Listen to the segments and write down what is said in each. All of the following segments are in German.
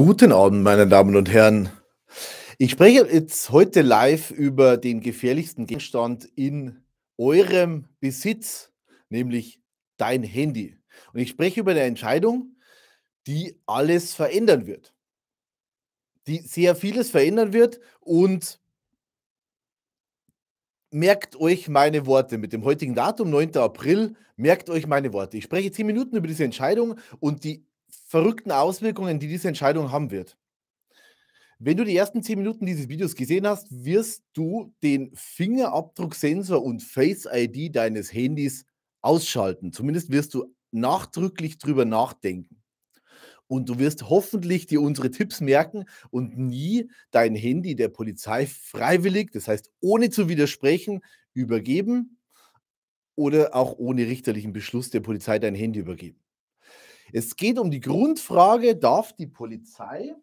Guten Abend, meine Damen und Herren. Ich spreche jetzt heute live über den gefährlichsten Gegenstand in eurem Besitz, nämlich dein Handy. Und ich spreche über eine Entscheidung, die alles verändern wird, die sehr vieles verändern wird und merkt euch meine Worte. Mit dem heutigen Datum, 9. April, merkt euch meine Worte. Ich spreche 10 Minuten über diese Entscheidung und die verrückten Auswirkungen, die diese Entscheidung haben wird. Wenn du die ersten zehn Minuten dieses Videos gesehen hast, wirst du den Fingerabdrucksensor und Face ID deines Handys ausschalten. Zumindest wirst du nachdrücklich drüber nachdenken. Und du wirst hoffentlich dir unsere Tipps merken und nie dein Handy der Polizei freiwillig, das heißt ohne zu widersprechen, übergeben oder auch ohne richterlichen Beschluss der Polizei dein Handy übergeben. Es geht um die Grundfrage, darf die Polizei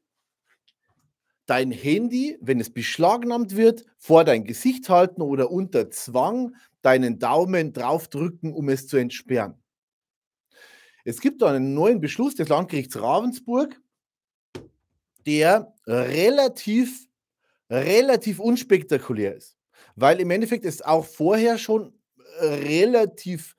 dein Handy, wenn es beschlagnahmt wird, vor dein Gesicht halten oder unter Zwang deinen Daumen draufdrücken, um es zu entsperren. Es gibt einen neuen Beschluss des Landgerichts Ravensburg, der relativ, relativ unspektakulär ist, weil im Endeffekt es auch vorher schon relativ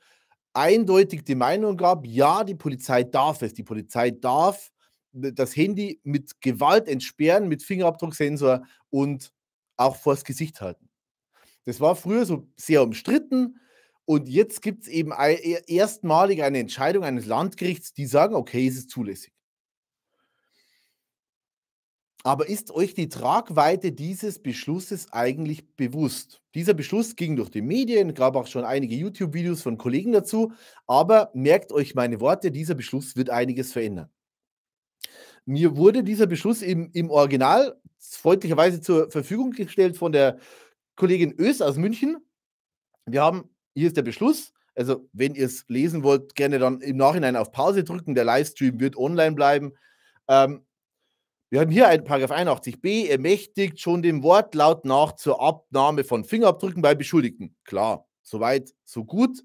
eindeutig die Meinung gab, ja, die Polizei darf es. Die Polizei darf das Handy mit Gewalt entsperren, mit Fingerabdrucksensor und auch vors Gesicht halten. Das war früher so sehr umstritten und jetzt gibt es eben e-, erstmalig eine Entscheidung eines Landgerichts, die sagen, okay, ist es zulässig. Aber ist euch die Tragweite dieses Beschlusses eigentlich bewusst? Dieser Beschluss ging durch die Medien, gab auch schon einige YouTube-Videos von Kollegen dazu, aber merkt euch meine Worte, dieser Beschluss wird einiges verändern. Mir wurde dieser Beschluss im, im Original freundlicherweise zur Verfügung gestellt von der Kollegin Ös aus München. Wir haben, hier ist der Beschluss, also wenn ihr es lesen wollt, gerne dann im Nachhinein auf Pause drücken, der Livestream wird online bleiben. Ähm, wir haben hier ein Paragraph 81b ermächtigt schon dem Wortlaut nach zur Abnahme von Fingerabdrücken bei Beschuldigten. Klar, soweit, so gut.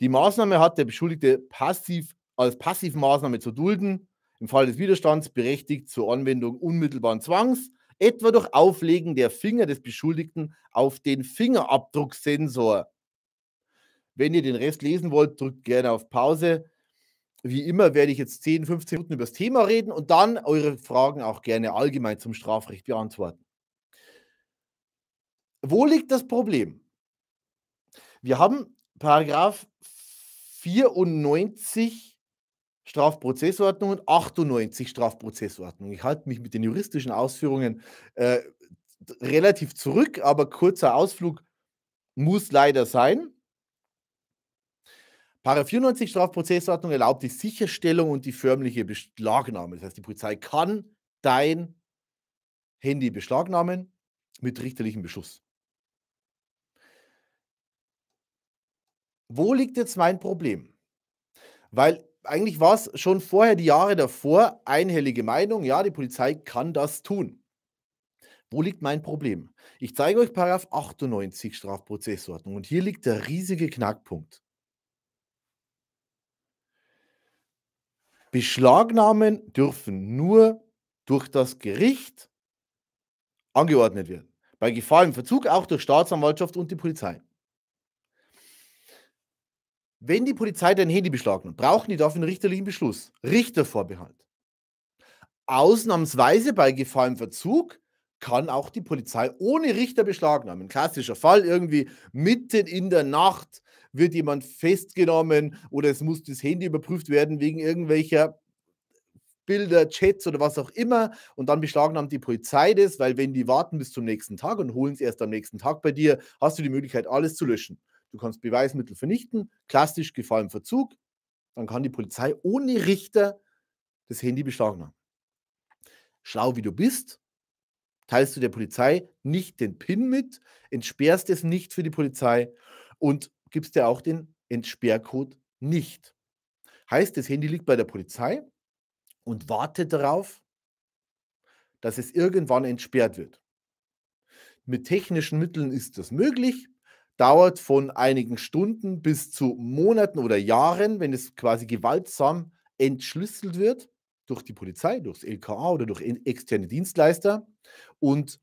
Die Maßnahme hat der Beschuldigte passiv als Passivmaßnahme zu dulden, im Fall des Widerstands berechtigt zur Anwendung unmittelbaren Zwangs, etwa durch Auflegen der Finger des Beschuldigten auf den Fingerabdrucksensor. Wenn ihr den Rest lesen wollt, drückt gerne auf Pause. Wie immer werde ich jetzt 10, 15 Minuten über das Thema reden und dann eure Fragen auch gerne allgemein zum Strafrecht beantworten. Wo liegt das Problem? Wir haben Paragraph 94 Strafprozessordnung und 98 Strafprozessordnung. Ich halte mich mit den juristischen Ausführungen äh, relativ zurück, aber kurzer Ausflug muss leider sein. Paragraph 94 Strafprozessordnung erlaubt die Sicherstellung und die förmliche Beschlagnahme. Das heißt, die Polizei kann dein Handy beschlagnahmen mit richterlichem Beschuss. Wo liegt jetzt mein Problem? Weil eigentlich war es schon vorher, die Jahre davor, einhellige Meinung, ja, die Polizei kann das tun. Wo liegt mein Problem? Ich zeige euch Paragraph 98 Strafprozessordnung und hier liegt der riesige Knackpunkt. Beschlagnahmen dürfen nur durch das Gericht angeordnet werden. Bei Gefahr im Verzug auch durch Staatsanwaltschaft und die Polizei. Wenn die Polizei dein Handy beschlagnahmt, brauchen die dafür einen richterlichen Beschluss. Richtervorbehalt. Ausnahmsweise bei Gefahr im Verzug kann auch die Polizei ohne Richter beschlagnahmen. Klassischer Fall, irgendwie mitten in der Nacht wird jemand festgenommen oder es muss das Handy überprüft werden wegen irgendwelcher Bilder, Chats oder was auch immer. Und dann beschlagnahmt die Polizei das, weil wenn die warten bis zum nächsten Tag und holen es erst am nächsten Tag bei dir, hast du die Möglichkeit, alles zu löschen. Du kannst Beweismittel vernichten, klassisch Gefahr im Verzug. Dann kann die Polizei ohne Richter das Handy beschlagnahmen. Schlau wie du bist, teilst du der Polizei nicht den PIN mit, entsperrst es nicht für die Polizei und gibst ja auch den Entsperrcode nicht. Heißt, das Handy liegt bei der Polizei und wartet darauf, dass es irgendwann entsperrt wird. Mit technischen Mitteln ist das möglich, dauert von einigen Stunden bis zu Monaten oder Jahren, wenn es quasi gewaltsam entschlüsselt wird durch die Polizei, durchs LKA oder durch externe Dienstleister. Und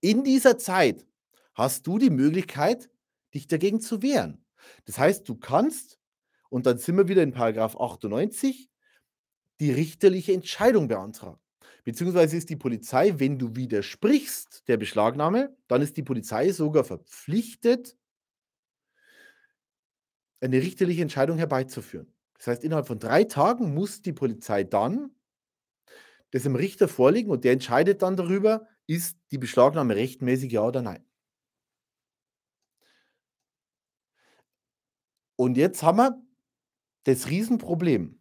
in dieser Zeit hast du die Möglichkeit, dich dagegen zu wehren. Das heißt, du kannst, und dann sind wir wieder in Paragraph 98, die richterliche Entscheidung beantragen. Beziehungsweise ist die Polizei, wenn du widersprichst der Beschlagnahme, dann ist die Polizei sogar verpflichtet, eine richterliche Entscheidung herbeizuführen. Das heißt, innerhalb von drei Tagen muss die Polizei dann das dem Richter vorlegen und der entscheidet dann darüber, ist die Beschlagnahme rechtmäßig ja oder nein. Und jetzt haben wir das Riesenproblem.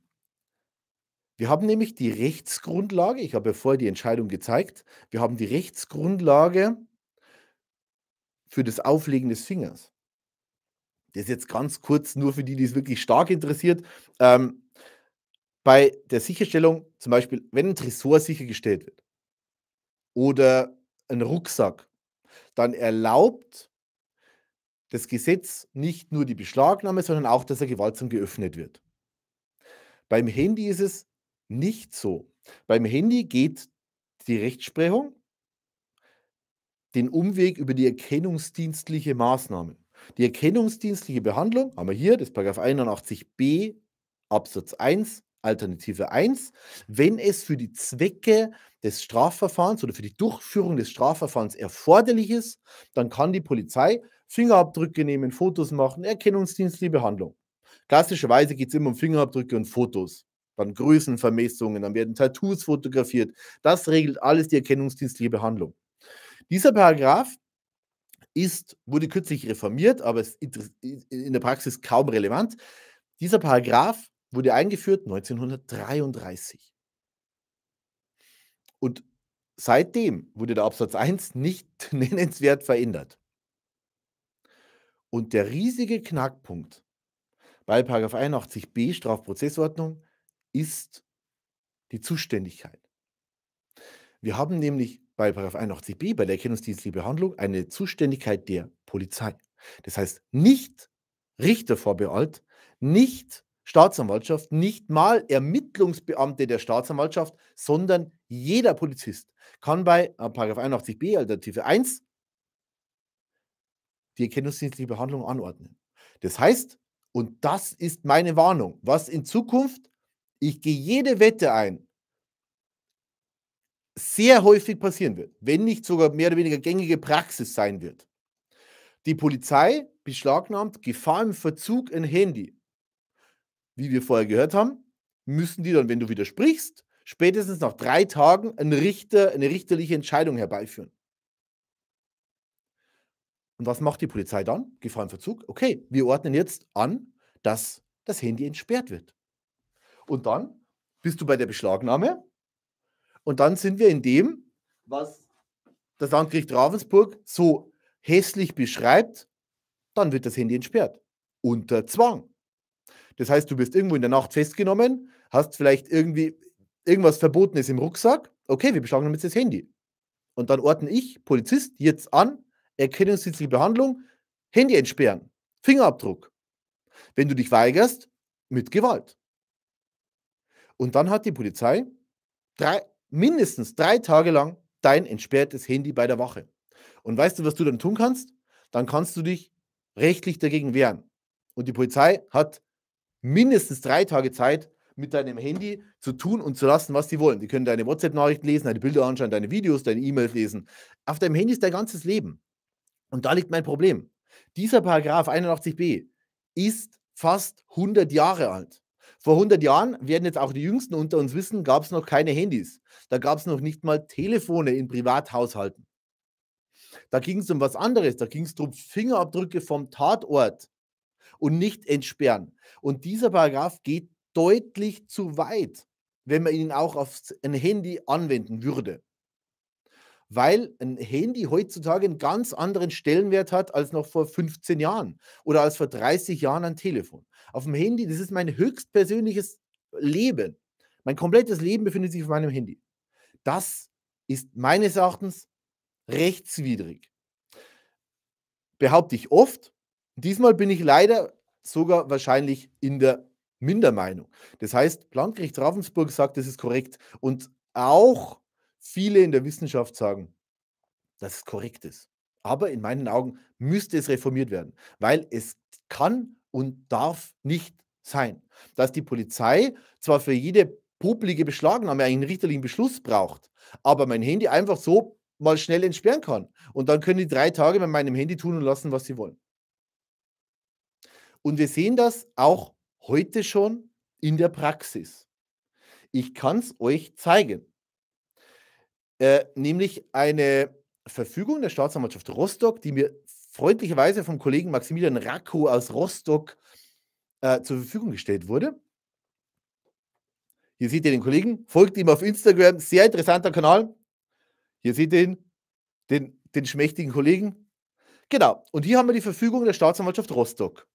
Wir haben nämlich die Rechtsgrundlage, ich habe ja vorher die Entscheidung gezeigt, wir haben die Rechtsgrundlage für das Auflegen des Fingers. Das ist jetzt ganz kurz nur für die, die es wirklich stark interessiert. Ähm, bei der Sicherstellung, zum Beispiel, wenn ein Tresor sichergestellt wird oder ein Rucksack, dann erlaubt das Gesetz nicht nur die Beschlagnahme, sondern auch, dass er gewaltsam geöffnet wird. Beim Handy ist es nicht so. Beim Handy geht die Rechtsprechung den Umweg über die erkennungsdienstliche Maßnahme. Die erkennungsdienstliche Behandlung haben wir hier, das Paragraph 81b Absatz 1 Alternative 1, wenn es für die Zwecke des Strafverfahrens oder für die Durchführung des Strafverfahrens erforderlich ist, dann kann die Polizei Fingerabdrücke nehmen, Fotos machen, erkennungsdienstliche Behandlung. Klassischerweise geht es immer um Fingerabdrücke und Fotos. Dann Größenvermessungen, dann werden Tattoos fotografiert. Das regelt alles die erkennungsdienstliche Behandlung. Dieser Paragraph ist, wurde kürzlich reformiert, aber ist in der Praxis kaum relevant. Dieser Paragraph wurde eingeführt 1933. Und seitdem wurde der Absatz 1 nicht nennenswert verändert. Und der riesige Knackpunkt bei 81b Strafprozessordnung ist die Zuständigkeit. Wir haben nämlich bei 81b, bei der erkennungsdienstlichen Behandlung, eine Zuständigkeit der Polizei. Das heißt, nicht Richtervorbehalt, nicht Staatsanwaltschaft, nicht mal Ermittlungsbeamte der Staatsanwaltschaft, sondern jeder Polizist kann bei 81b äh, Alternative 1 die erkennungsdienstliche Behandlung anordnen. Das heißt, und das ist meine Warnung, was in Zukunft, ich gehe jede Wette ein, sehr häufig passieren wird, wenn nicht sogar mehr oder weniger gängige Praxis sein wird. Die Polizei beschlagnahmt Gefahr im Verzug ein Handy. Wie wir vorher gehört haben, müssen die dann, wenn du widersprichst, spätestens nach drei Tagen einen Richter, eine richterliche Entscheidung herbeiführen. Und was macht die Polizei dann? Gefahr im Verzug. Okay, wir ordnen jetzt an, dass das Handy entsperrt wird. Und dann bist du bei der Beschlagnahme. Und dann sind wir in dem, was das Landgericht Ravensburg so hässlich beschreibt, dann wird das Handy entsperrt. Unter Zwang. Das heißt, du bist irgendwo in der Nacht festgenommen, hast vielleicht irgendwie irgendwas Verbotenes im Rucksack. Okay, wir beschlagnahmen jetzt das Handy. Und dann ordne ich, Polizist, jetzt an, erkennungsdienstliche Behandlung, Handy entsperren, Fingerabdruck. Wenn du dich weigerst, mit Gewalt. Und dann hat die Polizei drei, mindestens drei Tage lang dein entsperrtes Handy bei der Wache. Und weißt du, was du dann tun kannst? Dann kannst du dich rechtlich dagegen wehren. Und die Polizei hat mindestens drei Tage Zeit, mit deinem Handy zu tun und zu lassen, was sie wollen. Die können deine WhatsApp-Nachrichten lesen, deine Bilder anschauen, deine Videos, deine E-Mails lesen. Auf deinem Handy ist dein ganzes Leben. Und da liegt mein Problem. Dieser Paragraf 81b ist fast 100 Jahre alt. Vor 100 Jahren, werden jetzt auch die Jüngsten unter uns wissen, gab es noch keine Handys. Da gab es noch nicht mal Telefone in Privathaushalten. Da ging es um was anderes. Da ging es darum, Fingerabdrücke vom Tatort und nicht entsperren. Und dieser Paragraf geht deutlich zu weit, wenn man ihn auch auf ein Handy anwenden würde weil ein Handy heutzutage einen ganz anderen Stellenwert hat als noch vor 15 Jahren oder als vor 30 Jahren ein Telefon. Auf dem Handy, das ist mein höchstpersönliches Leben. Mein komplettes Leben befindet sich auf meinem Handy. Das ist meines Erachtens rechtswidrig. Behaupte ich oft. Diesmal bin ich leider sogar wahrscheinlich in der Mindermeinung. Das heißt, Landgericht Ravensburg sagt, das ist korrekt. Und auch viele in der Wissenschaft sagen, dass es korrekt ist. Aber in meinen Augen müsste es reformiert werden, weil es kann und darf nicht sein, dass die Polizei zwar für jede publige Beschlagnahme einen richterlichen Beschluss braucht, aber mein Handy einfach so mal schnell entsperren kann. Und dann können die drei Tage mit meinem Handy tun und lassen, was sie wollen. Und wir sehen das auch heute schon in der Praxis. Ich kann es euch zeigen. Äh, nämlich eine Verfügung der Staatsanwaltschaft Rostock, die mir freundlicherweise vom Kollegen Maximilian Racco aus Rostock äh, zur Verfügung gestellt wurde. Hier seht ihr den Kollegen, folgt ihm auf Instagram, sehr interessanter Kanal. Hier seht ihr ihn, den, den schmächtigen Kollegen. Genau, und hier haben wir die Verfügung der Staatsanwaltschaft Rostock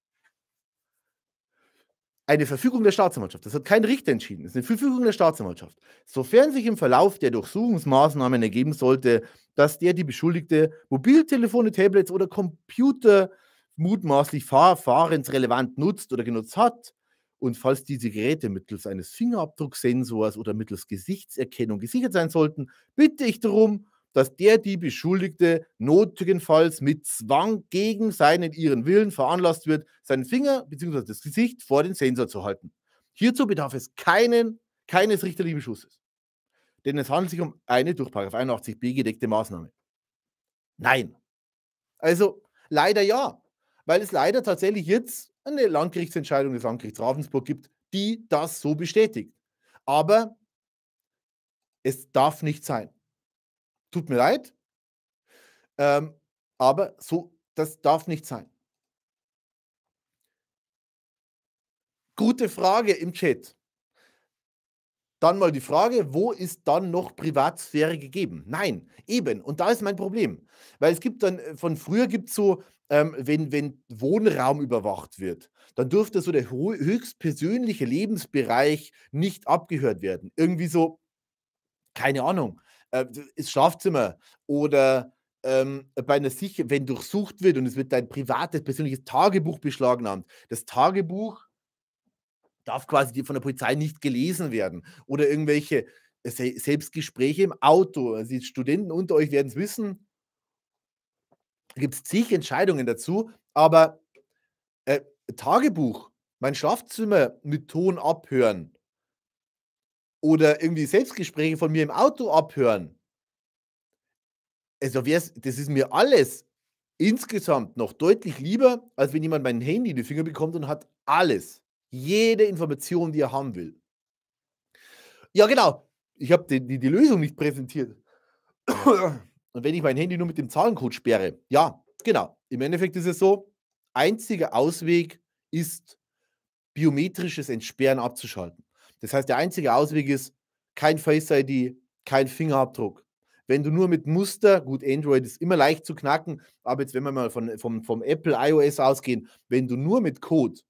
eine Verfügung der Staatsanwaltschaft. Das hat kein Richter entschieden. Das ist eine Verfügung der Staatsanwaltschaft. Sofern sich im Verlauf der Durchsuchungsmaßnahmen ergeben sollte, dass der die Beschuldigte Mobiltelefone, Tablets oder Computer mutmaßlich verfahrensrelevant nutzt oder genutzt hat und falls diese Geräte mittels eines Fingerabdrucksensors oder mittels Gesichtserkennung gesichert sein sollten, bitte ich darum, dass der die Beschuldigte notigenfalls mit Zwang gegen seinen ihren Willen veranlasst wird, seinen Finger bzw. das Gesicht vor den Sensor zu halten. Hierzu bedarf es keinen, keines richterlichen Beschusses. Denn es handelt sich um eine durch 81b gedeckte Maßnahme. Nein. Also leider ja, weil es leider tatsächlich jetzt eine Landgerichtsentscheidung des Landgerichts Ravensburg gibt, die das so bestätigt. Aber es darf nicht sein. Tut mir leid, ähm, aber so, das darf nicht sein. Gute Frage im Chat. Dann mal die Frage, wo ist dann noch Privatsphäre gegeben? Nein, eben. Und da ist mein Problem. Weil es gibt dann, äh, von früher gibt es so, ähm, wenn, wenn Wohnraum überwacht wird, dann dürfte so der höchstpersönliche Lebensbereich nicht abgehört werden. Irgendwie so, keine Ahnung äh, das Schlafzimmer oder ähm, bei einer Sicher wenn durchsucht wird und es wird dein privates, persönliches Tagebuch beschlagnahmt, das Tagebuch darf quasi von der Polizei nicht gelesen werden oder irgendwelche äh, Se Selbstgespräche im Auto. Also die Studenten unter euch werden es wissen. Da gibt es zig Entscheidungen dazu, aber äh, Tagebuch, mein Schlafzimmer mit Ton abhören, oder irgendwie Selbstgespräche von mir im Auto abhören, also das ist mir alles insgesamt noch deutlich lieber, als wenn jemand mein Handy in die Finger bekommt und hat alles, jede Information, die er haben will. Ja, genau. Ich habe die, die, die Lösung nicht präsentiert. Und wenn ich mein Handy nur mit dem Zahlencode sperre, ja, genau. Im Endeffekt ist es so, einziger Ausweg ist, biometrisches Entsperren abzuschalten. Das heißt, der einzige Ausweg ist kein Face ID, kein Fingerabdruck. Wenn du nur mit Muster, gut, Android ist immer leicht zu knacken, aber jetzt, wenn wir mal von, vom, vom Apple iOS ausgehen, wenn du nur mit Code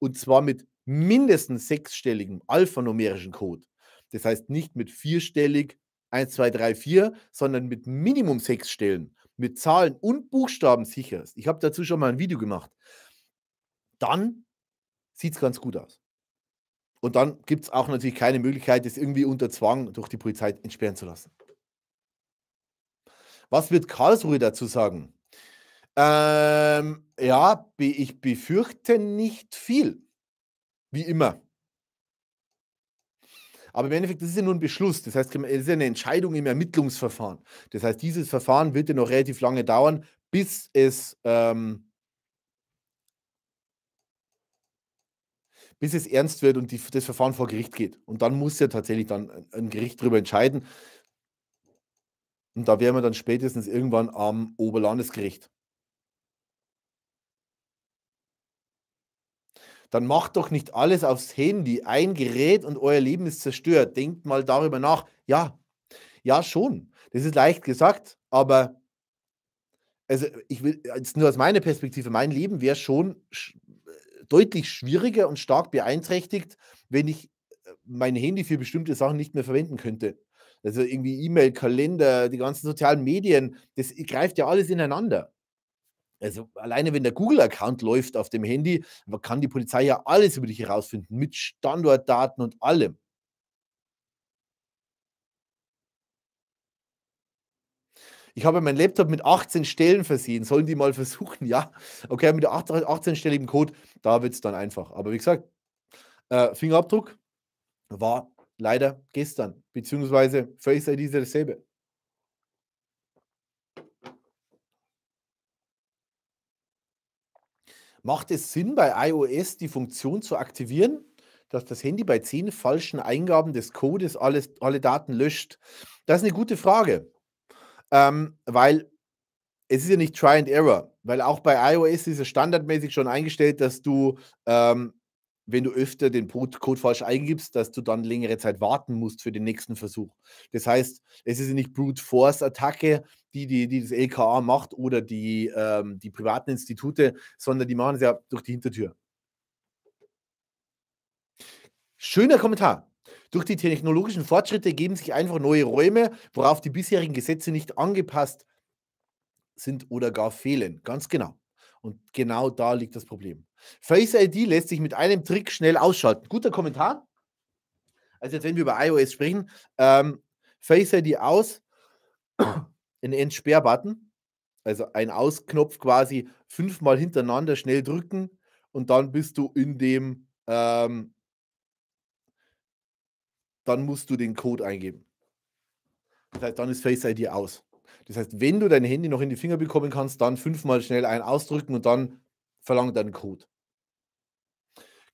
und zwar mit mindestens sechsstelligem alphanumerischen Code, das heißt nicht mit vierstellig 1, 2, 3, 4, sondern mit Minimum sechs Stellen, mit Zahlen und Buchstaben sicherst. Ich habe dazu schon mal ein Video gemacht. Dann sieht es ganz gut aus. Und dann gibt es auch natürlich keine Möglichkeit, das irgendwie unter Zwang durch die Polizei entsperren zu lassen. Was wird Karlsruhe dazu sagen? Ähm, ja, ich befürchte nicht viel. Wie immer. Aber im Endeffekt, das ist ja nur ein Beschluss. Das heißt, es ist eine Entscheidung im Ermittlungsverfahren. Das heißt, dieses Verfahren wird ja noch relativ lange dauern, bis es ähm, bis es ernst wird und die, das Verfahren vor Gericht geht. Und dann muss ja tatsächlich dann ein Gericht darüber entscheiden. Und da wären wir dann spätestens irgendwann am Oberlandesgericht. Dann macht doch nicht alles aufs Handy, ein Gerät und euer Leben ist zerstört. Denkt mal darüber nach. Ja, ja schon. Das ist leicht gesagt, aber also ich will jetzt nur aus meiner Perspektive, mein Leben wäre schon deutlich schwieriger und stark beeinträchtigt, wenn ich äh, mein Handy für bestimmte Sachen nicht mehr verwenden könnte. Also irgendwie E-Mail, Kalender, die ganzen sozialen Medien, das greift ja alles ineinander. Also alleine wenn der Google-Account läuft auf dem Handy, kann die Polizei ja alles über dich herausfinden, mit Standortdaten und allem. Ich habe meinen Laptop mit 18 Stellen versehen. Sollen die mal versuchen? Ja. Okay, mit 18-stelligem Code, da wird es dann einfach. Aber wie gesagt, äh, Fingerabdruck war leider gestern, beziehungsweise Face ID ist dasselbe. Macht es Sinn, bei iOS die Funktion zu aktivieren, dass das Handy bei 10 falschen Eingaben des Codes alles, alle Daten löscht? Das ist eine gute Frage ähm, weil es ist ja nicht Try and Error, weil auch bei iOS ist es standardmäßig schon eingestellt, dass du, ähm, wenn du öfter den Code falsch eingibst, dass du dann längere Zeit warten musst für den nächsten Versuch. Das heißt, es ist ja nicht Brute Force Attacke, die, die, die das LKA macht oder die, ähm, die privaten Institute, sondern die machen es ja durch die Hintertür. Schöner Kommentar. Durch die technologischen Fortschritte ergeben sich einfach neue Räume, worauf die bisherigen Gesetze nicht angepasst sind oder gar fehlen. Ganz genau. Und genau da liegt das Problem. Face ID lässt sich mit einem Trick schnell ausschalten. Guter Kommentar. Also jetzt, wenn wir über iOS sprechen, ähm, Face ID aus, einen Entsperrbutton, also ein Ausknopf quasi fünfmal hintereinander schnell drücken und dann bist du in dem ähm, dann musst du den Code eingeben. Das heißt, dann ist Face ID aus. Das heißt, wenn du dein Handy noch in die Finger bekommen kannst, dann fünfmal schnell ein ausdrücken und dann verlangt deinen Code.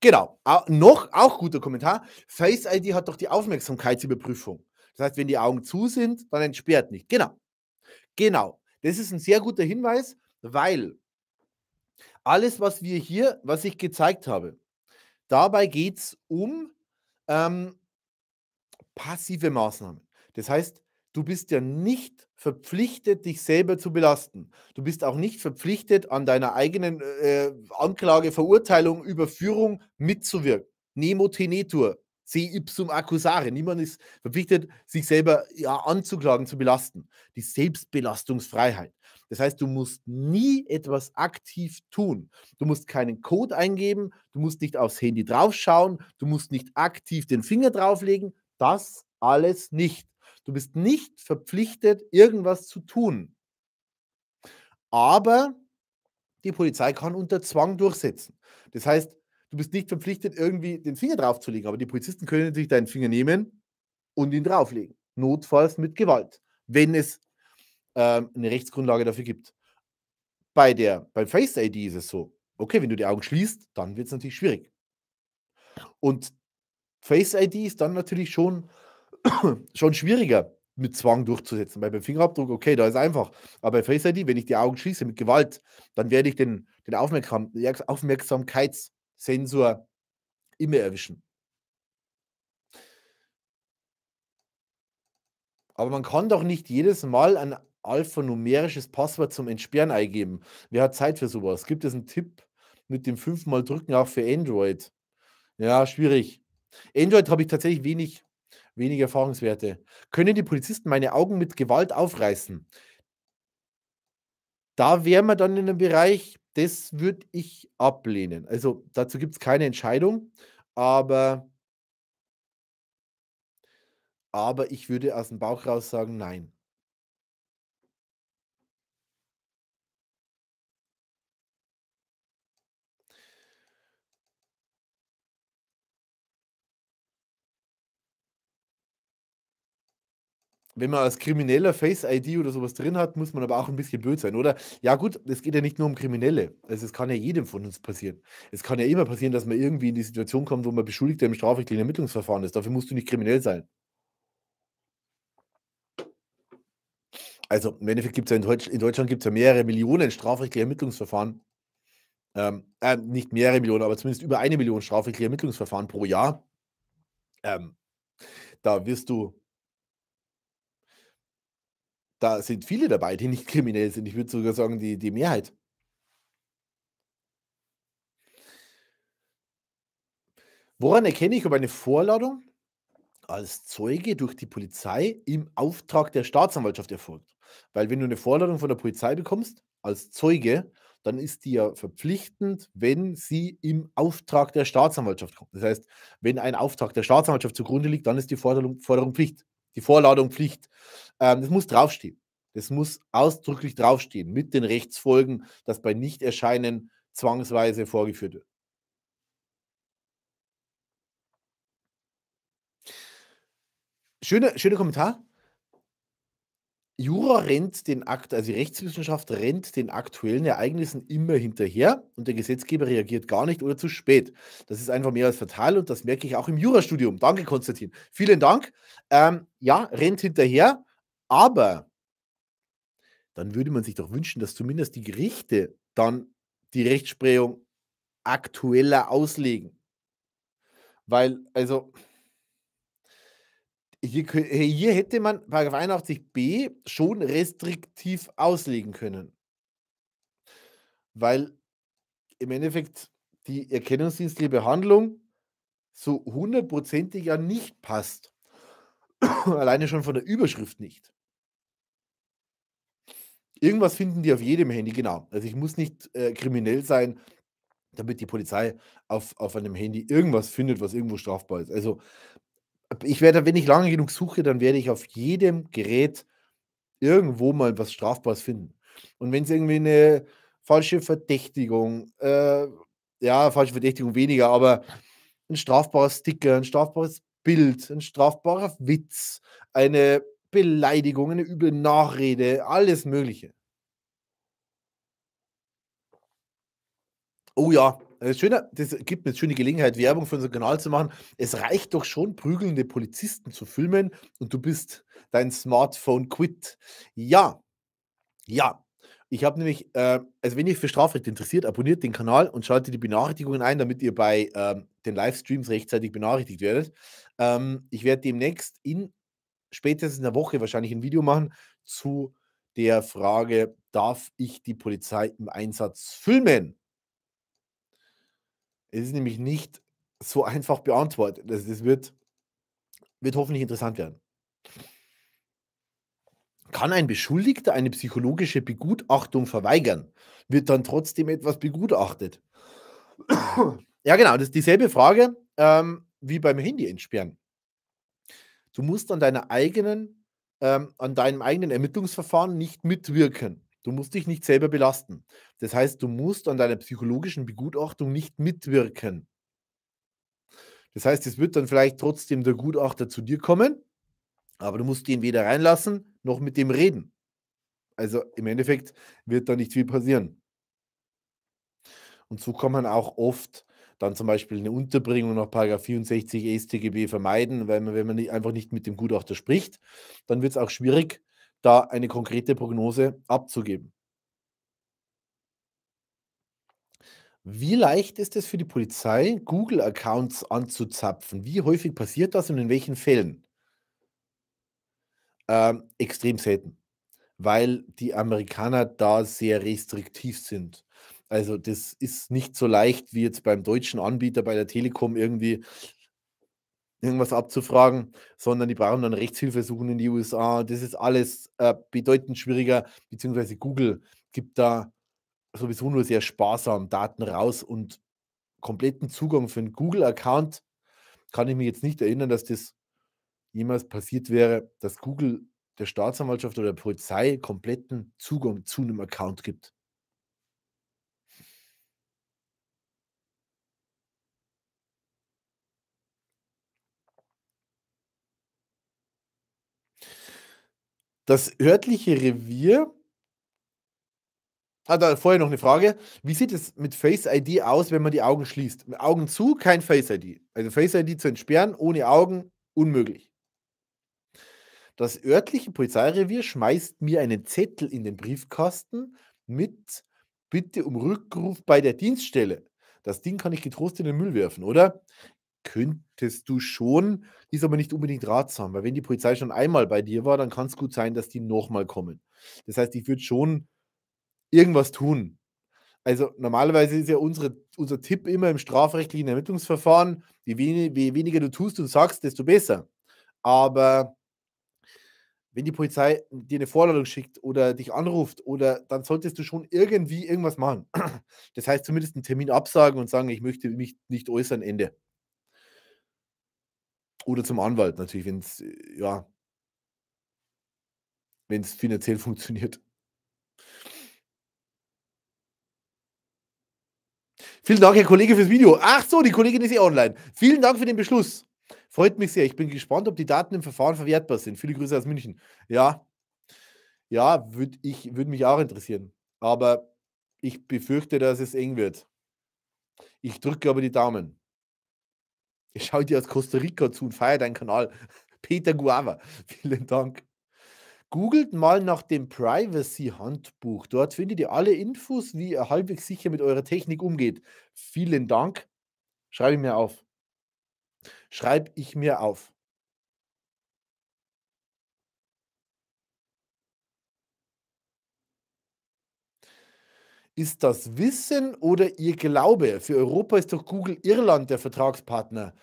Genau, noch auch guter Kommentar. Face ID hat doch die Aufmerksamkeitsüberprüfung. Das heißt, wenn die Augen zu sind, dann entsperrt nicht. Genau. Genau. Das ist ein sehr guter Hinweis, weil alles, was wir hier, was ich gezeigt habe, dabei geht es um ähm, passive Maßnahmen. Das heißt, du bist ja nicht verpflichtet, dich selber zu belasten. Du bist auch nicht verpflichtet, an deiner eigenen äh, äh Anklage, Verurteilung, Überführung mitzuwirken. Nemo tenetur, se ipsum accusare. Niemand ist verpflichtet, sich selber ja, anzuklagen, zu belasten. Die Selbstbelastungsfreiheit. Das heißt, du musst nie etwas aktiv tun. Du musst keinen Code eingeben, du musst nicht aufs Handy draufschauen, du musst nicht aktiv den Finger drauflegen, das alles nicht. Du bist nicht verpflichtet, irgendwas zu tun. Aber die Polizei kann unter Zwang durchsetzen. Das heißt, du bist nicht verpflichtet, irgendwie den Finger draufzulegen, aber die Polizisten können natürlich deinen Finger nehmen und ihn drauflegen. Notfalls mit Gewalt, wenn es ähm, eine Rechtsgrundlage dafür gibt. Bei der, beim Face ID ist es so, okay, wenn du die Augen schließt, dann wird es natürlich schwierig. Und Face ID ist dann natürlich schon, schon schwieriger mit Zwang durchzusetzen. Weil beim Fingerabdruck, okay, da ist einfach. Aber bei Face ID, wenn ich die Augen schließe mit Gewalt, dann werde ich den, den Aufmerksam, Aufmerksamkeitssensor immer erwischen. Aber man kann doch nicht jedes Mal ein alphanumerisches Passwort zum Entsperren eingeben. Wer hat Zeit für sowas? Gibt es einen Tipp mit dem fünfmal drücken auch für Android? Ja, schwierig. Android habe ich tatsächlich wenig, wenig Erfahrungswerte. Können die Polizisten meine Augen mit Gewalt aufreißen? Da wären wir dann in einem Bereich, das würde ich ablehnen. Also dazu gibt es keine Entscheidung, aber, aber ich würde aus dem Bauch raus sagen, nein. wenn man als Krimineller Face-ID oder sowas drin hat, muss man aber auch ein bisschen blöd sein, oder? Ja, gut, es geht ja nicht nur um Kriminelle. Also, es kann ja jedem von uns passieren. Es kann ja immer passieren, dass man irgendwie in die Situation kommt, wo man Beschuldigter im strafrechtlichen Ermittlungsverfahren ist. Dafür musst du nicht kriminell sein. Also, im Endeffekt gibt es ja in, Deutsch, in Deutschland gibt's ja mehrere Millionen strafrechtliche Ermittlungsverfahren. Ähm, äh, nicht mehrere Millionen, aber zumindest über eine Million strafrechtliche Ermittlungsverfahren pro Jahr. Ähm, da wirst du da sind viele dabei, die nicht kriminell sind. Ich würde sogar sagen, die, die Mehrheit. Woran erkenne ich, ob eine Vorladung als Zeuge durch die Polizei im Auftrag der Staatsanwaltschaft erfolgt? Weil wenn du eine Vorladung von der Polizei bekommst als Zeuge, dann ist die ja verpflichtend, wenn sie im Auftrag der Staatsanwaltschaft kommt. Das heißt, wenn ein Auftrag der Staatsanwaltschaft zugrunde liegt, dann ist die Forderung, Forderung Pflicht die Vorladung Pflicht. Ähm, das muss draufstehen. Das muss ausdrücklich draufstehen mit den Rechtsfolgen, dass bei Nichterscheinen zwangsweise vorgeführt wird. Schöner, schöner Kommentar. Jura rennt den Akt, also die Rechtswissenschaft rennt den aktuellen Ereignissen immer hinterher und der Gesetzgeber reagiert gar nicht oder zu spät. Das ist einfach mehr als fatal und das merke ich auch im Jurastudium. Danke, Konstantin. Vielen Dank. Ähm, ja, rennt hinterher, aber dann würde man sich doch wünschen, dass zumindest die Gerichte dann die Rechtsprechung aktueller auslegen. Weil, also, hier, hier hätte man 81b schon restriktiv auslegen können. Weil im Endeffekt die erkennungsdienstliche Behandlung so hundertprozentig ja nicht passt. Alleine schon von der Überschrift nicht. Irgendwas finden die auf jedem Handy, genau. Also ich muss nicht äh, kriminell sein, damit die Polizei auf, auf einem Handy irgendwas findet, was irgendwo strafbar ist. Also ich werde, wenn ich lange genug suche, dann werde ich auf jedem Gerät irgendwo mal was Strafbares finden. Und wenn es irgendwie eine falsche Verdächtigung, äh, ja, falsche Verdächtigung weniger, aber ein strafbarer Sticker, ein strafbares Bild, ein strafbarer Witz, eine Beleidigung, eine üble Nachrede, alles Mögliche. Oh ja, das, also Schöne, das gibt mir jetzt schöne Gelegenheit, Werbung für unseren Kanal zu machen. Es reicht doch schon, prügelnde Polizisten zu filmen und du bist dein Smartphone quit. Ja, ja. Ich habe nämlich, äh, also wenn ihr für Strafrecht interessiert, abonniert den Kanal und schaltet die Benachrichtigungen ein, damit ihr bei ähm, den Livestreams rechtzeitig benachrichtigt werdet. Ähm, ich werde demnächst in spätestens in der Woche wahrscheinlich ein Video machen zu der Frage, darf ich die Polizei im Einsatz filmen? Es ist nämlich nicht so einfach beantwortet. Also das wird, wird hoffentlich interessant werden. Kann ein Beschuldigter eine psychologische Begutachtung verweigern? Wird dann trotzdem etwas begutachtet? ja, genau, das ist dieselbe Frage ähm, wie beim Handy entsperren. Du musst an deiner eigenen, ähm, an deinem eigenen Ermittlungsverfahren nicht mitwirken. Du musst dich nicht selber belasten. Das heißt, du musst an deiner psychologischen Begutachtung nicht mitwirken. Das heißt, es wird dann vielleicht trotzdem der Gutachter zu dir kommen, aber du musst ihn weder reinlassen noch mit dem reden. Also im Endeffekt wird da nicht viel passieren. Und so kann man auch oft dann zum Beispiel eine Unterbringung nach 64 StGB vermeiden, weil man, wenn man einfach nicht mit dem Gutachter spricht, dann wird es auch schwierig, da eine konkrete Prognose abzugeben. Wie leicht ist es für die Polizei, Google-Accounts anzuzapfen? Wie häufig passiert das und in welchen Fällen? Ähm, extrem selten, weil die Amerikaner da sehr restriktiv sind. Also das ist nicht so leicht wie jetzt beim deutschen Anbieter bei der Telekom irgendwie irgendwas abzufragen, sondern die brauchen dann Rechtshilfe suchen in die USA. Das ist alles äh, bedeutend schwieriger, beziehungsweise Google gibt da sowieso nur sehr sparsam Daten raus und kompletten Zugang für einen Google-Account kann ich mir jetzt nicht erinnern, dass das jemals passiert wäre, dass Google der Staatsanwaltschaft oder der Polizei kompletten Zugang zu einem Account gibt. Das örtliche Revier Ah, da vorher noch eine Frage. Wie sieht es mit Face ID aus, wenn man die Augen schließt? Mit Augen zu, kein Face ID. Also Face ID zu entsperren ohne Augen, unmöglich. Das örtliche Polizeirevier schmeißt mir einen Zettel in den Briefkasten mit Bitte um Rückruf bei der Dienststelle. Das Ding kann ich getrost in den Müll werfen, oder? könntest du schon, ist aber nicht unbedingt ratsam, weil wenn die Polizei schon einmal bei dir war, dann kann es gut sein, dass die nochmal kommen. Das heißt, ich würde schon irgendwas tun. Also normalerweise ist ja unsere, unser Tipp immer im strafrechtlichen Ermittlungsverfahren, je, wen, je weniger du tust und sagst, desto besser. Aber wenn die Polizei dir eine Vorladung schickt oder dich anruft oder dann solltest du schon irgendwie irgendwas machen. Das heißt zumindest einen Termin absagen und sagen, ich möchte mich nicht äußern, Ende. Oder zum Anwalt natürlich, wenn es, äh, ja, finanziell funktioniert. Vielen Dank, Herr Kollege, fürs Video. Ach so, die Kollegin ist eh online. Vielen Dank für den Beschluss. Freut mich sehr. Ich bin gespannt, ob die Daten im Verfahren verwertbar sind. Viele Grüße aus München. Ja, ja, würde ich würde mich auch interessieren. Aber ich befürchte, dass es eng wird. Ich drücke aber die Daumen schau dir aus Costa Rica zu und feier deinen Kanal. Peter Guava, vielen Dank. Googelt mal nach dem Privacy-Handbuch. Dort findet ihr alle Infos, wie ihr halbwegs sicher mit eurer Technik umgeht. Vielen Dank. Schreibe ich mir auf. Schreibe ich mir auf. Ist das Wissen oder Ihr Glaube? Für Europa ist doch Google Irland der Vertragspartner.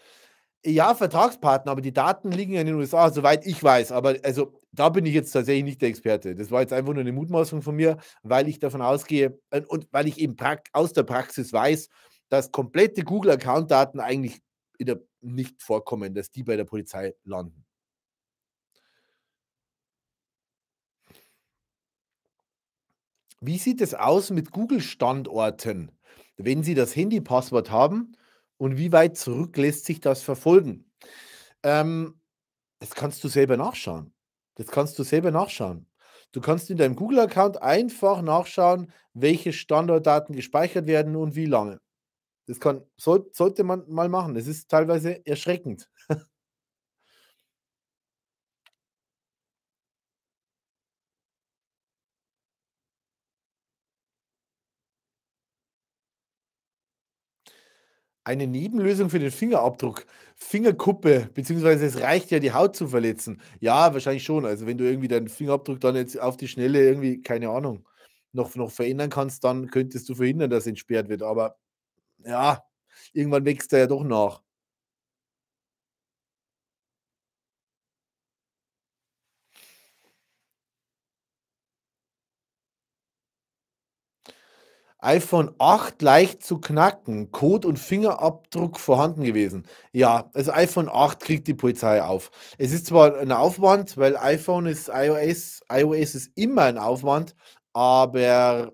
Ja, Vertragspartner, aber die Daten liegen ja in den USA, soweit ich weiß. Aber also da bin ich jetzt tatsächlich nicht der Experte. Das war jetzt einfach nur eine Mutmaßung von mir, weil ich davon ausgehe und weil ich eben aus der Praxis weiß, dass komplette Google-Account-Daten eigentlich nicht vorkommen, dass die bei der Polizei landen. Wie sieht es aus mit Google-Standorten, wenn Sie das Handy-Passwort haben und wie weit zurück lässt sich das verfolgen? Ähm, das kannst du selber nachschauen. Das kannst du selber nachschauen. Du kannst in deinem Google-Account einfach nachschauen, welche Standortdaten gespeichert werden und wie lange. Das kann, soll, sollte man mal machen. Es ist teilweise erschreckend. eine Nebenlösung für den Fingerabdruck, Fingerkuppe, beziehungsweise es reicht ja, die Haut zu verletzen. Ja, wahrscheinlich schon. Also wenn du irgendwie deinen Fingerabdruck dann jetzt auf die Schnelle irgendwie, keine Ahnung, noch, noch verändern kannst, dann könntest du verhindern, dass entsperrt wird. Aber ja, irgendwann wächst er ja doch nach. iPhone 8 leicht zu knacken, Code und Fingerabdruck vorhanden gewesen. Ja, also iPhone 8 kriegt die Polizei auf. Es ist zwar ein Aufwand, weil iPhone ist iOS, iOS ist immer ein Aufwand, aber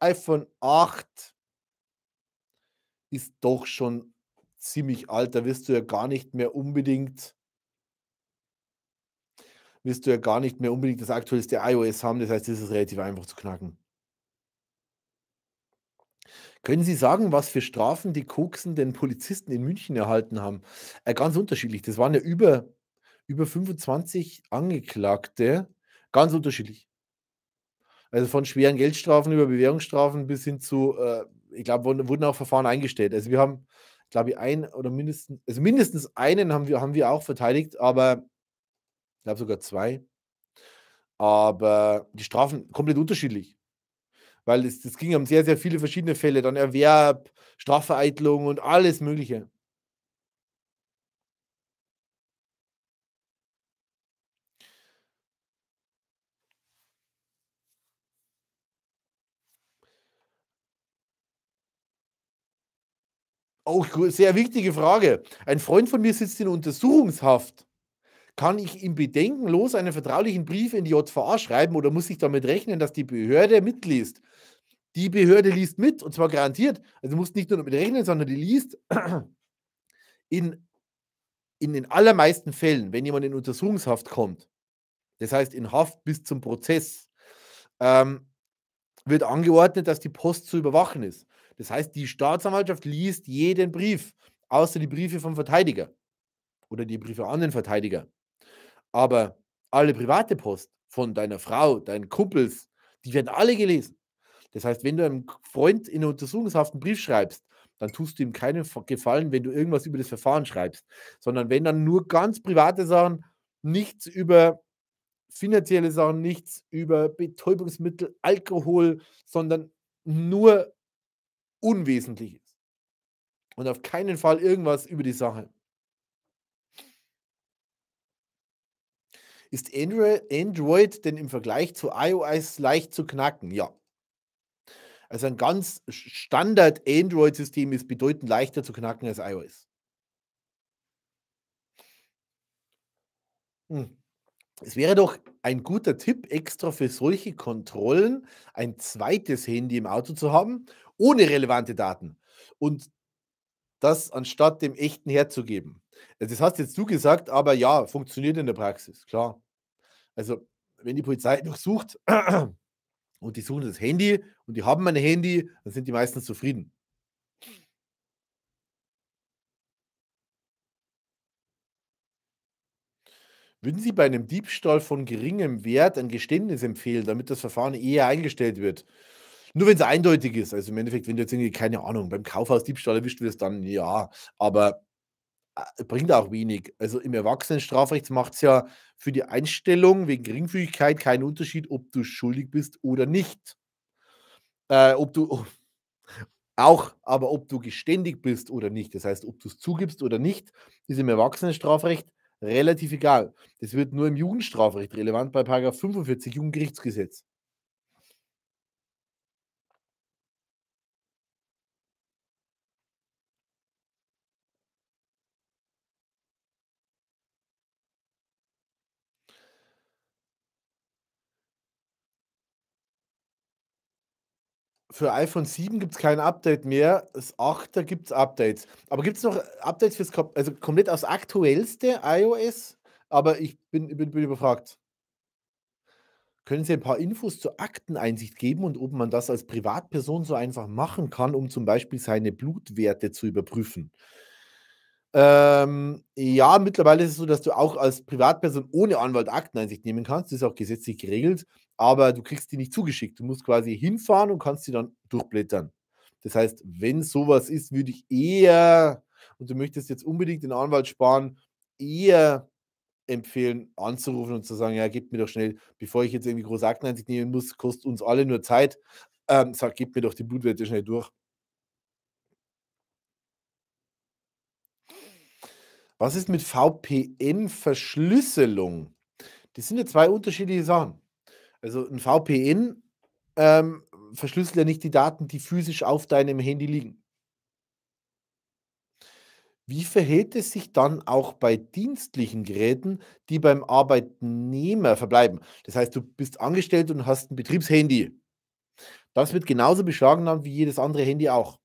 iPhone 8 ist doch schon ziemlich alt, da wirst du ja gar nicht mehr unbedingt wirst du ja gar nicht mehr unbedingt das aktuellste iOS haben, das heißt, es ist relativ einfach zu knacken. Können Sie sagen, was für Strafen die koksenden Polizisten in München erhalten haben? Äh, ganz unterschiedlich. Das waren ja über, über 25 Angeklagte. Ganz unterschiedlich. Also von schweren Geldstrafen über Bewährungsstrafen bis hin zu, äh, ich glaube, wurden, wurden, auch Verfahren eingestellt. Also wir haben, glaube ich, ein oder mindestens, also mindestens einen haben wir, haben wir auch verteidigt, aber ich glaube sogar zwei. Aber die Strafen komplett unterschiedlich weil es, das ging um sehr, sehr viele verschiedene Fälle, dann Erwerb, Strafvereitelung und alles Mögliche. Auch sehr wichtige Frage. Ein Freund von mir sitzt in Untersuchungshaft kann ich ihm bedenkenlos einen vertraulichen Brief in die JVA schreiben oder muss ich damit rechnen, dass die Behörde mitliest? Die Behörde liest mit und zwar garantiert. Also muss nicht nur damit rechnen, sondern die liest in, in den allermeisten Fällen, wenn jemand in Untersuchungshaft kommt, das heißt in Haft bis zum Prozess, ähm, wird angeordnet, dass die Post zu überwachen ist. Das heißt, die Staatsanwaltschaft liest jeden Brief, außer die Briefe vom Verteidiger oder die Briefe an den Verteidiger. Aber alle private Post von deiner Frau, deinen Kumpels, die werden alle gelesen. Das heißt, wenn du einem Freund in Untersuchungshaft einen Brief schreibst, dann tust du ihm keinen Gefallen, wenn du irgendwas über das Verfahren schreibst, sondern wenn dann nur ganz private Sachen, nichts über finanzielle Sachen, nichts über Betäubungsmittel, Alkohol, sondern nur Unwesentliches. Und auf keinen Fall irgendwas über die Sache. Ist Android denn im Vergleich zu iOS leicht zu knacken? Ja. Also ein ganz Standard-Android-System ist bedeutend leichter zu knacken als iOS. Hm. Es wäre doch ein guter Tipp, extra für solche Kontrollen ein zweites Handy im Auto zu haben, ohne relevante Daten. Und das anstatt dem echten herzugeben. Also das hast jetzt du gesagt, aber ja, funktioniert in der Praxis, klar. Also, wenn die Polizei durchsucht und die suchen das Handy und die haben ein Handy, dann sind die meistens zufrieden. Würden Sie bei einem Diebstahl von geringem Wert ein Geständnis empfehlen, damit das Verfahren eher eingestellt wird? Nur wenn es eindeutig ist. Also im Endeffekt, wenn du jetzt irgendwie, keine Ahnung, beim Kaufhaus Diebstahl erwischt wirst, dann ja. Aber äh, bringt auch wenig. Also im Erwachsenenstrafrecht macht es ja für die Einstellung wegen Geringfügigkeit keinen Unterschied, ob du schuldig bist oder nicht. Äh, ob du oh, auch, aber ob du geständig bist oder nicht, das heißt, ob du es zugibst oder nicht, ist im Erwachsenenstrafrecht relativ egal. Das wird nur im Jugendstrafrecht relevant bei 45 Jugendgerichtsgesetz. für iPhone 7 gibt es kein Update mehr. Das 8er gibt es Updates. Aber gibt es noch Updates fürs also komplett aufs aktuellste iOS? Aber ich bin, bin, bin überfragt. Können Sie ein paar Infos zur Akteneinsicht geben und ob man das als Privatperson so einfach machen kann, um zum Beispiel seine Blutwerte zu überprüfen? Ähm, ja, mittlerweile ist es so, dass du auch als Privatperson ohne Anwalt Akteneinsicht nehmen kannst. Das ist auch gesetzlich geregelt, aber du kriegst die nicht zugeschickt. Du musst quasi hinfahren und kannst sie dann durchblättern. Das heißt, wenn sowas ist, würde ich eher, und du möchtest jetzt unbedingt den Anwalt sparen, eher empfehlen, anzurufen und zu sagen, ja, gib mir doch schnell, bevor ich jetzt irgendwie große Akteneinsicht nehmen muss, kostet uns alle nur Zeit, ähm, sag, gib mir doch die Blutwerte schnell durch. Was ist mit VPN-Verschlüsselung? Das sind ja zwei unterschiedliche Sachen. Also ein VPN ähm, verschlüsselt ja nicht die Daten, die physisch auf deinem Handy liegen. Wie verhält es sich dann auch bei dienstlichen Geräten, die beim Arbeitnehmer verbleiben? Das heißt, du bist angestellt und hast ein Betriebshandy. Das wird genauso beschlagnahmt wie jedes andere Handy auch,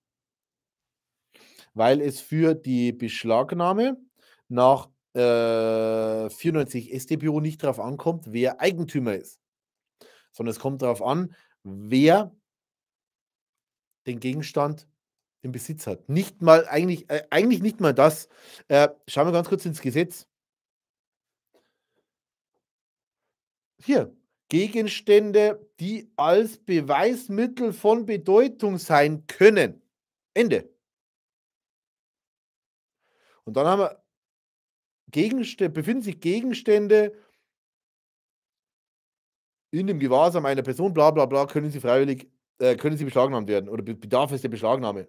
weil es für die Beschlagnahme nach äh, 94 StPO nicht darauf ankommt, wer Eigentümer ist, sondern es kommt darauf an, wer den Gegenstand im Besitz hat. Nicht mal eigentlich, äh, eigentlich nicht mal das. Äh, schauen wir ganz kurz ins Gesetz. Hier, Gegenstände, die als Beweismittel von Bedeutung sein können. Ende. Und dann haben wir Gegenstände, befinden sich Gegenstände in dem Gewahrsam einer Person, bla bla bla, können sie freiwillig, äh, können sie beschlagnahmt werden oder bedarf es der Beschlagnahme.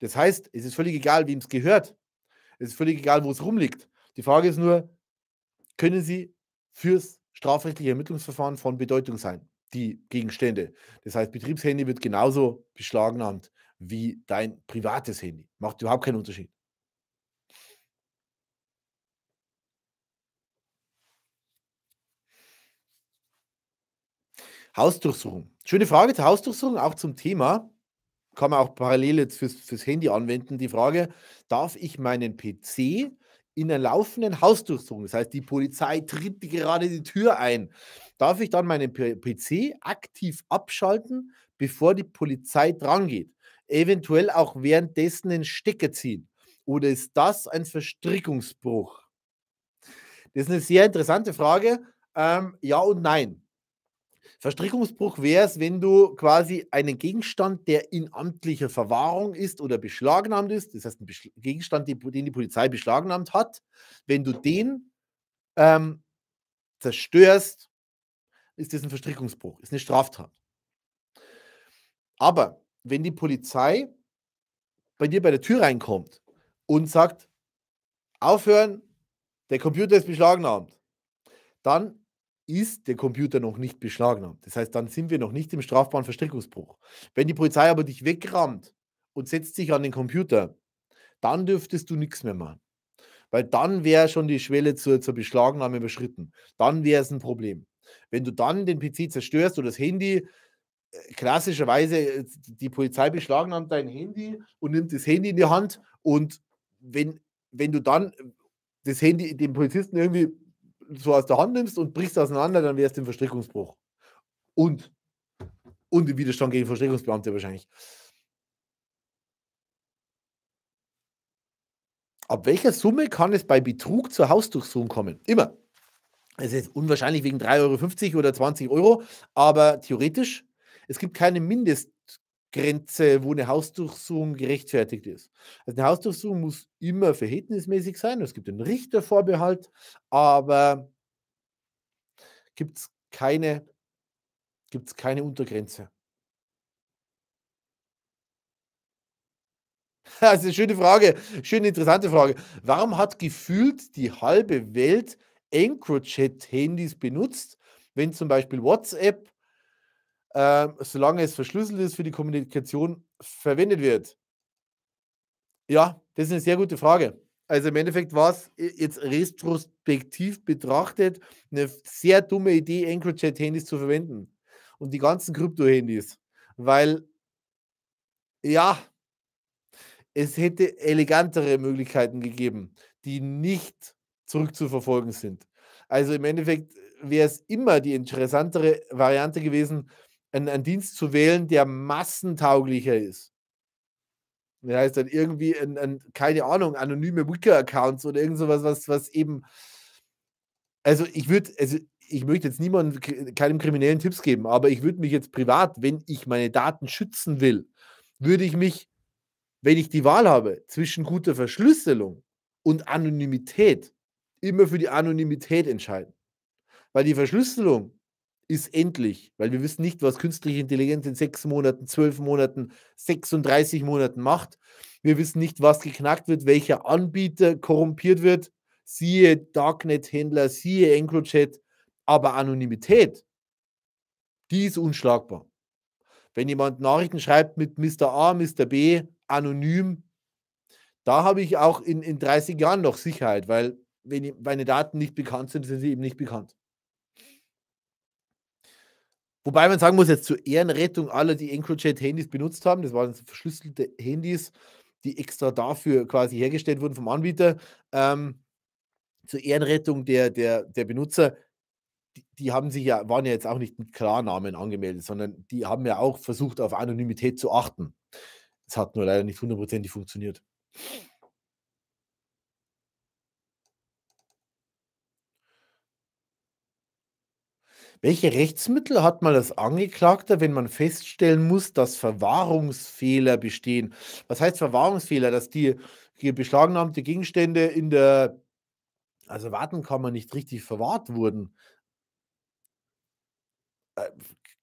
Das heißt, es ist völlig egal, wem es gehört. Es ist völlig egal, wo es rumliegt. Die Frage ist nur, können sie fürs strafrechtliche Ermittlungsverfahren von Bedeutung sein, die Gegenstände. Das heißt, Betriebshandy wird genauso beschlagnahmt wie dein privates Handy. Macht überhaupt keinen Unterschied. Hausdurchsuchung. Schöne Frage zur Hausdurchsuchung, auch zum Thema. Kann man auch parallel jetzt fürs, fürs Handy anwenden. Die Frage, darf ich meinen PC in einer laufenden Hausdurchsuchung, das heißt die Polizei tritt gerade die Tür ein, darf ich dann meinen PC aktiv abschalten, bevor die Polizei drangeht? Eventuell auch währenddessen den Stecker ziehen. Oder ist das ein Verstrickungsbruch? Das ist eine sehr interessante Frage. Ähm, ja und nein. Verstrickungsbruch wäre es, wenn du quasi einen Gegenstand, der in amtlicher Verwahrung ist oder beschlagnahmt ist, das heißt ein Gegenstand, den die Polizei beschlagnahmt hat, wenn du den ähm, zerstörst, ist das ein Verstrickungsbruch, ist eine Straftat. Aber wenn die Polizei bei dir bei der Tür reinkommt und sagt, aufhören, der Computer ist beschlagnahmt, dann ist der Computer noch nicht beschlagnahmt. Das heißt, dann sind wir noch nicht im strafbaren Verstrickungsbruch. Wenn die Polizei aber dich wegrammt und setzt sich an den Computer, dann dürftest du nichts mehr machen. Weil dann wäre schon die Schwelle zur, zur Beschlagnahme überschritten. Dann wäre es ein Problem. Wenn du dann den PC zerstörst oder das Handy, äh, klassischerweise, äh, die Polizei beschlagnahmt dein Handy und nimmt das Handy in die Hand und wenn, wenn du dann äh, das Handy dem Polizisten irgendwie so aus der Hand nimmst und brichst auseinander, dann wärst du im Verstrickungsbruch. Und, und im Widerstand gegen Verstrickungsbeamte wahrscheinlich. Ab welcher Summe kann es bei Betrug zur Hausdurchsuchung kommen? Immer. Es ist unwahrscheinlich wegen 3,50 Euro oder 20 Euro, aber theoretisch, es gibt keine Mindest- Grenze, wo eine Hausdurchsuchung gerechtfertigt ist. Also eine Hausdurchsuchung muss immer verhältnismäßig sein. Es gibt einen Richtervorbehalt, aber gibt es keine, gibt's keine Untergrenze. Also eine schöne Frage, schöne interessante Frage. Warum hat gefühlt die halbe Welt EncroChat-Handys benutzt, wenn zum Beispiel WhatsApp äh, solange es verschlüsselt ist, für die Kommunikation verwendet wird? Ja, das ist eine sehr gute Frage. Also im Endeffekt war es äh, jetzt retrospektiv betrachtet eine sehr dumme Idee, anchor chat handys zu verwenden und die ganzen Krypto-Handys, weil ja, es hätte elegantere Möglichkeiten gegeben, die nicht zurückzuverfolgen sind. Also im Endeffekt äh, wäre es immer die interessantere Variante gewesen, einen, einen Dienst zu wählen, der massentauglicher ist. Das heißt dann irgendwie, ein, ein, keine Ahnung, anonyme Wicker-Accounts oder irgend sowas, was, was eben. Also ich würde, also ich möchte jetzt niemandem, keinem Kriminellen Tipps geben, aber ich würde mich jetzt privat, wenn ich meine Daten schützen will, würde ich mich, wenn ich die Wahl habe zwischen guter Verschlüsselung und Anonymität, immer für die Anonymität entscheiden. Weil die Verschlüsselung ist endlich, weil wir wissen nicht, was künstliche Intelligenz in sechs Monaten, zwölf Monaten, 36 Monaten macht. Wir wissen nicht, was geknackt wird, welcher Anbieter korrumpiert wird. Siehe Darknet-Händler, siehe EncroChat. Aber Anonymität, die ist unschlagbar. Wenn jemand Nachrichten schreibt mit Mr. A, Mr. B, anonym, da habe ich auch in, in 30 Jahren noch Sicherheit, weil wenn meine Daten nicht bekannt sind, sind sie eben nicht bekannt. Wobei man sagen muss, jetzt zur Ehrenrettung aller, die EncroChat-Handys benutzt haben, das waren verschlüsselte Handys, die extra dafür quasi hergestellt wurden vom Anbieter, ähm, zur Ehrenrettung der, der, der Benutzer, die, die, haben sich ja, waren ja jetzt auch nicht mit Klarnamen angemeldet, sondern die haben ja auch versucht, auf Anonymität zu achten. Es hat nur leider nicht hundertprozentig funktioniert. Welche Rechtsmittel hat man als Angeklagter, wenn man feststellen muss, dass Verwahrungsfehler bestehen? Was heißt Verwahrungsfehler? Dass die beschlagnahmte Gegenstände in der also Wartenkammer nicht richtig verwahrt wurden? Äh,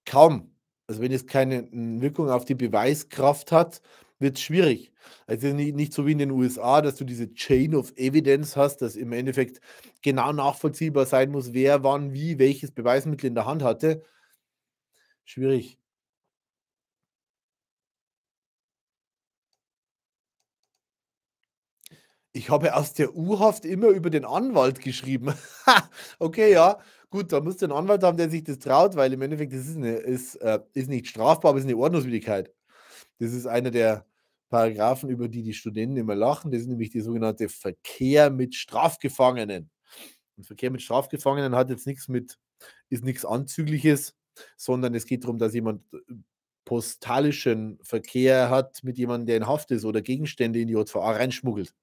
kaum. Also wenn es keine Wirkung auf die Beweiskraft hat, wird es schwierig. Also nicht, nicht so wie in den USA, dass du diese Chain of Evidence hast, dass im Endeffekt genau nachvollziehbar sein muss, wer wann wie welches Beweismittel in der Hand hatte. Schwierig. Ich habe aus der U-Haft immer über den Anwalt geschrieben. okay, ja. Gut, da muss du einen Anwalt haben, der sich das traut, weil im Endeffekt das ist, eine, ist, äh, ist nicht strafbar, aber es ist eine Ordnungswidrigkeit. Das ist einer der Paragraphen, über die die Studenten immer lachen. Das ist nämlich der sogenannte Verkehr mit Strafgefangenen. Und Verkehr mit Strafgefangenen hat jetzt nichts mit, ist nichts Anzügliches, sondern es geht darum, dass jemand äh, postalischen Verkehr hat mit jemandem, der in Haft ist oder Gegenstände in die JVA reinschmuggelt.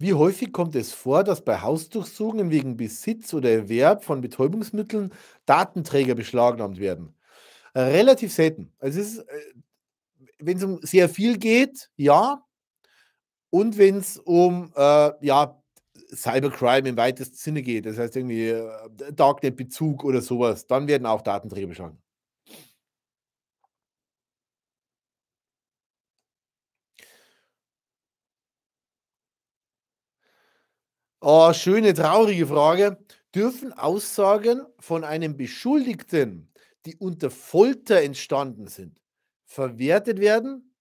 Wie häufig kommt es vor, dass bei Hausdurchsuchungen wegen Besitz oder Erwerb von Betäubungsmitteln Datenträger beschlagnahmt werden? Äh, relativ selten. Also es äh, wenn es um sehr viel geht, ja. Und wenn es um äh, ja, Cybercrime im weitesten Sinne geht, das heißt irgendwie äh, Darknet-Bezug oder sowas, dann werden auch Datenträger beschlagnahmt. Oh, schöne, traurige Frage. Dürfen Aussagen von einem Beschuldigten, die unter Folter entstanden sind, verwertet werden,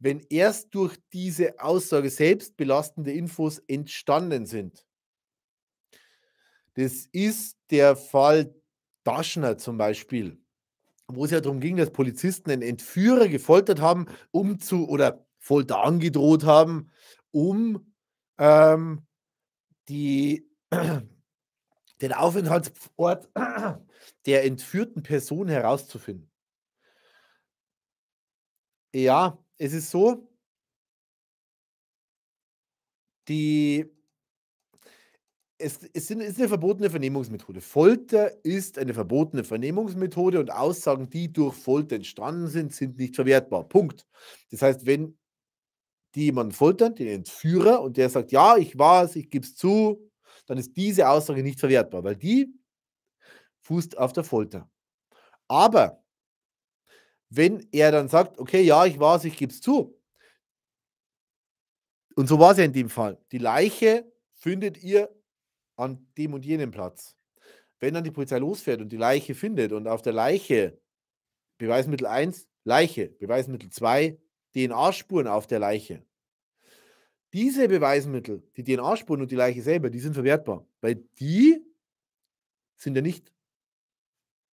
wenn erst durch diese Aussage selbst belastende Infos entstanden sind? Das ist der Fall Daschner zum Beispiel, wo es ja darum ging, dass Polizisten einen Entführer gefoltert haben, um zu oder Folter angedroht haben, um ähm, die, den Aufenthaltsort der entführten Person herauszufinden. Ja, es ist so, die, es, es, sind, es ist eine verbotene Vernehmungsmethode. Folter ist eine verbotene Vernehmungsmethode und Aussagen, die durch Folter entstanden sind, sind nicht verwertbar. Punkt. Das heißt, wenn die jemanden foltern, den Entführer, und der sagt, ja, ich war es, ich gebe es zu, dann ist diese Aussage nicht verwertbar, weil die fußt auf der Folter. Aber wenn er dann sagt, okay, ja, ich war es, ich gebe es zu, und so war es ja in dem Fall, die Leiche findet ihr an dem und jenem Platz. Wenn dann die Polizei losfährt und die Leiche findet und auf der Leiche Beweismittel 1, Leiche, Beweismittel 2, DNA-Spuren auf der Leiche. Diese Beweismittel, die DNA-Spuren und die Leiche selber, die sind verwertbar, weil die sind ja nicht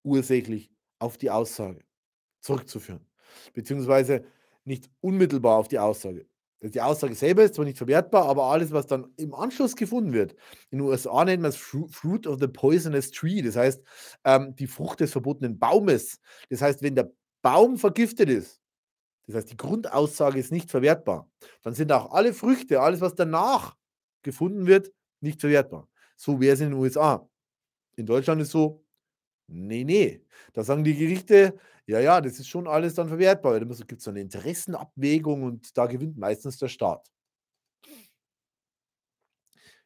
ursächlich auf die Aussage zurückzuführen, beziehungsweise nicht unmittelbar auf die Aussage. Also die Aussage selber ist zwar nicht verwertbar, aber alles, was dann im Anschluss gefunden wird, in den USA nennt man es Fruit of the Poisonous Tree, das heißt ähm, die Frucht des verbotenen Baumes. Das heißt, wenn der Baum vergiftet ist, das heißt, die Grundaussage ist nicht verwertbar. Dann sind auch alle Früchte, alles, was danach gefunden wird, nicht verwertbar. So wäre es in den USA. In Deutschland ist so, nee, nee. Da sagen die Gerichte, ja, ja, das ist schon alles dann verwertbar. Da gibt es so eine Interessenabwägung und da gewinnt meistens der Staat.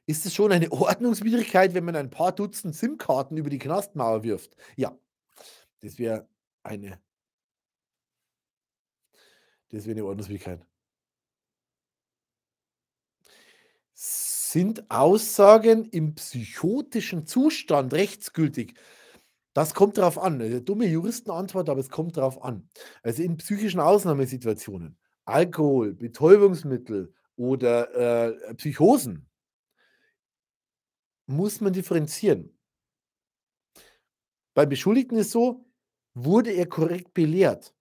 Ist es schon eine Ordnungswidrigkeit, wenn man ein paar Dutzend SIM-Karten über die Knastmauer wirft? Ja, das wäre eine das wäre eine Ordnungswidrigkeit. Sind Aussagen im psychotischen Zustand rechtsgültig? Das kommt darauf an. Also, eine dumme Juristenantwort, aber es kommt darauf an. Also in psychischen Ausnahmesituationen, Alkohol, Betäubungsmittel oder äh, Psychosen, muss man differenzieren. Beim Beschuldigten ist so, wurde er korrekt belehrt?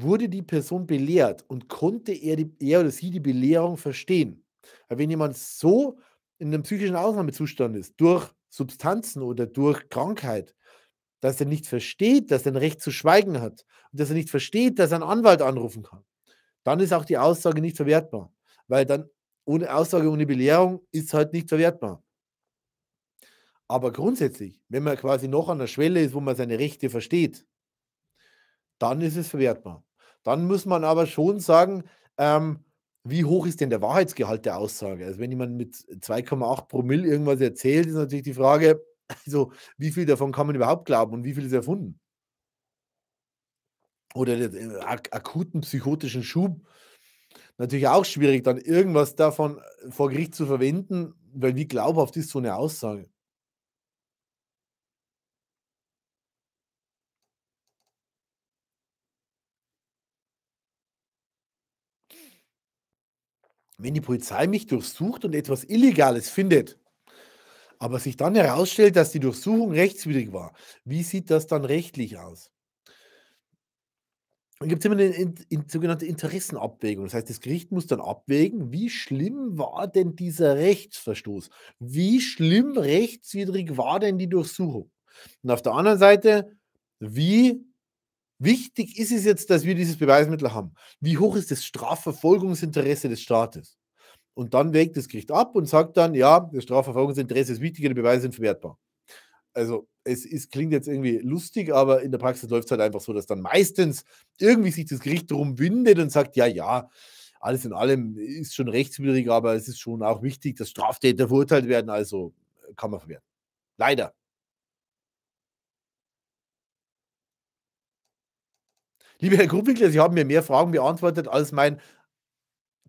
wurde die Person belehrt und konnte er, die, er oder sie die Belehrung verstehen. Weil wenn jemand so in einem psychischen Ausnahmezustand ist, durch Substanzen oder durch Krankheit, dass er nicht versteht, dass er ein Recht zu schweigen hat und dass er nicht versteht, dass er einen Anwalt anrufen kann, dann ist auch die Aussage nicht verwertbar. Weil dann ohne Aussage, ohne Belehrung ist halt nicht verwertbar. Aber grundsätzlich, wenn man quasi noch an der Schwelle ist, wo man seine Rechte versteht, dann ist es verwertbar. Dann muss man aber schon sagen, ähm, wie hoch ist denn der Wahrheitsgehalt der Aussage? Also wenn jemand mit 2,8 Promille irgendwas erzählt, ist natürlich die Frage, also wie viel davon kann man überhaupt glauben und wie viel ist erfunden? Oder den äh, ak akuten psychotischen Schub. Natürlich auch schwierig, dann irgendwas davon äh, vor Gericht zu verwenden, weil wie glaubhaft ist so eine Aussage? wenn die Polizei mich durchsucht und etwas Illegales findet, aber sich dann herausstellt, dass die Durchsuchung rechtswidrig war, wie sieht das dann rechtlich aus? Dann gibt es immer eine in, in, sogenannte Interessenabwägung. Das heißt, das Gericht muss dann abwägen, wie schlimm war denn dieser Rechtsverstoß? Wie schlimm rechtswidrig war denn die Durchsuchung? Und auf der anderen Seite, wie Wichtig ist es jetzt, dass wir dieses Beweismittel haben. Wie hoch ist das Strafverfolgungsinteresse des Staates? Und dann wägt das Gericht ab und sagt dann, ja, das Strafverfolgungsinteresse ist wichtiger, die Beweise sind verwertbar. Also es ist, klingt jetzt irgendwie lustig, aber in der Praxis läuft es halt einfach so, dass dann meistens irgendwie sich das Gericht drum windet und sagt, ja, ja, alles in allem ist schon rechtswidrig, aber es ist schon auch wichtig, dass Straftäter verurteilt werden, also kann man verwerten. Leider. Lieber Herr Grubinkler, Sie haben mir mehr Fragen beantwortet als mein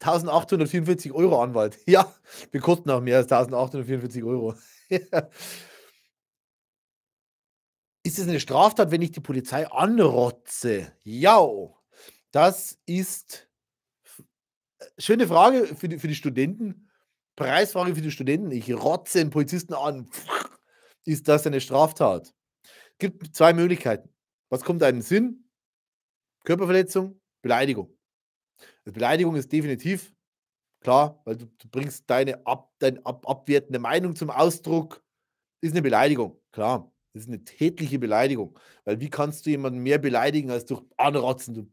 1844 Euro Anwalt. Ja, wir kosten auch mehr als 1844 Euro. ist es eine Straftat, wenn ich die Polizei anrotze? Ja, das ist äh, schöne Frage für die, für die Studenten. Preisfrage für die Studenten. Ich rotze einen Polizisten an. Ist das eine Straftat? Es gibt zwei Möglichkeiten. Was kommt einem Sinn? Körperverletzung, Beleidigung. Also Beleidigung ist definitiv klar, weil du, du bringst deine ab, dein ab, abwertende Meinung zum Ausdruck, ist eine Beleidigung, klar. Das ist eine tätliche Beleidigung, weil wie kannst du jemanden mehr beleidigen als durch Anrotzen? Du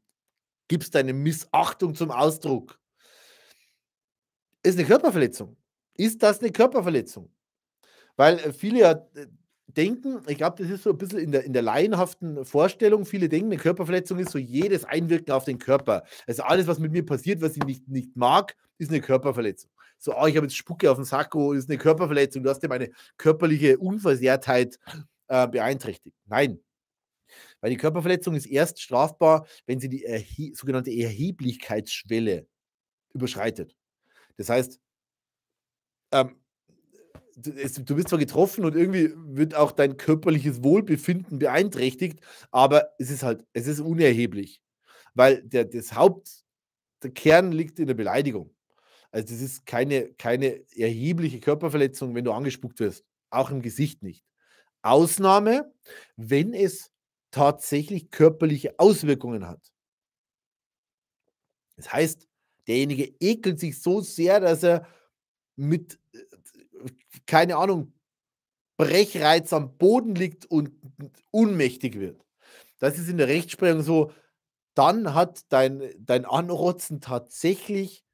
gibst deine Missachtung zum Ausdruck. Ist eine Körperverletzung. Ist das eine Körperverletzung? Weil äh, viele ja denken, ich glaube, das ist so ein bisschen in der, in der laienhaften Vorstellung. Viele denken, eine Körperverletzung ist so jedes Einwirken auf den Körper. Also alles, was mit mir passiert, was ich nicht, nicht mag, ist eine Körperverletzung. So, ah, ich habe jetzt Spucke auf dem Sakko, oh, ist eine Körperverletzung, du hast ja meine körperliche Unversehrtheit äh, beeinträchtigt. Nein. Weil die Körperverletzung ist erst strafbar, wenn sie die Erhe sogenannte Erheblichkeitsschwelle überschreitet. Das heißt, ähm, du bist zwar getroffen und irgendwie wird auch dein körperliches Wohlbefinden beeinträchtigt, aber es ist halt, es ist unerheblich. Weil der, das Haupt, der Kern liegt in der Beleidigung. Also das ist keine, keine erhebliche Körperverletzung, wenn du angespuckt wirst. Auch im Gesicht nicht. Ausnahme, wenn es tatsächlich körperliche Auswirkungen hat. Das heißt, derjenige ekelt sich so sehr, dass er mit keine Ahnung, Brechreiz am Boden liegt und unmächtig wird. Das ist in der Rechtsprechung so, dann hat dein, dein Anrotzen tatsächlich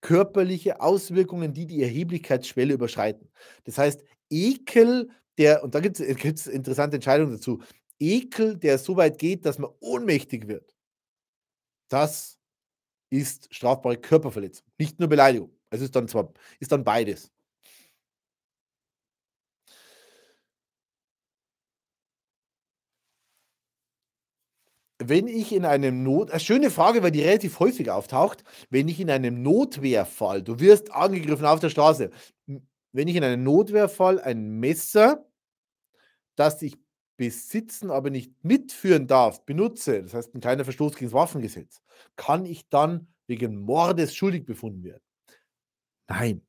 körperliche Auswirkungen, die die Erheblichkeitsschwelle überschreiten. Das heißt, Ekel, der, und da gibt es interessante Entscheidungen dazu, Ekel, der so weit geht, dass man ohnmächtig wird, das ist strafbare Körperverletzung, nicht nur Beleidigung. Es ist dann zwar, ist dann beides. wenn ich in einem Not, eine schöne Frage, weil die relativ häufig auftaucht, wenn ich in einem Notwehrfall, du wirst angegriffen auf der Straße, wenn ich in einem Notwehrfall ein Messer, das ich besitzen, aber nicht mitführen darf, benutze, das heißt ein kleiner Verstoß gegen das Waffengesetz, kann ich dann wegen Mordes schuldig befunden werden? Nein.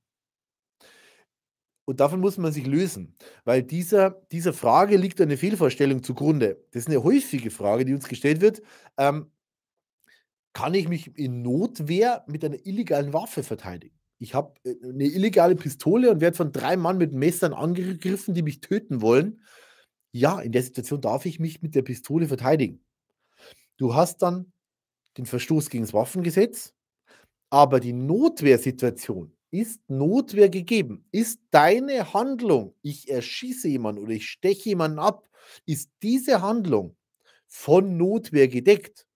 Und davon muss man sich lösen, weil dieser, dieser Frage liegt eine Fehlvorstellung zugrunde. Das ist eine häufige Frage, die uns gestellt wird. Ähm, kann ich mich in Notwehr mit einer illegalen Waffe verteidigen? Ich habe äh, eine illegale Pistole und werde von drei Mann mit Messern angegriffen, die mich töten wollen. Ja, in der Situation darf ich mich mit der Pistole verteidigen. Du hast dann den Verstoß gegen das Waffengesetz, aber die Notwehrsituation ist Notwehr gegeben? Ist deine Handlung, ich erschieße jemanden oder ich steche jemanden ab, ist diese Handlung von Notwehr gedeckt?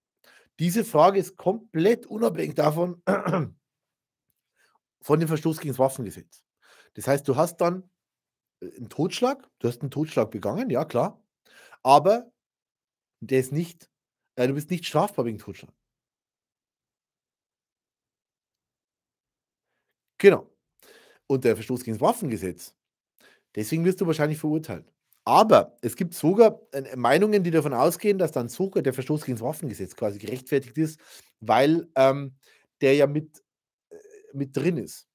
Diese Frage ist komplett unabhängig davon, von dem Verstoß gegen das Waffengesetz. Das heißt, du hast dann äh, einen Totschlag, du hast einen Totschlag begangen, ja klar, aber der ist nicht, äh, du bist nicht strafbar wegen Totschlag. Genau. Und der Verstoß gegen das Waffengesetz. Deswegen wirst du wahrscheinlich verurteilt. Aber es gibt sogar äh, Meinungen, die davon ausgehen, dass dann sogar der Verstoß gegen das Waffengesetz quasi gerechtfertigt ist, weil ähm, der ja mit, äh, mit drin ist.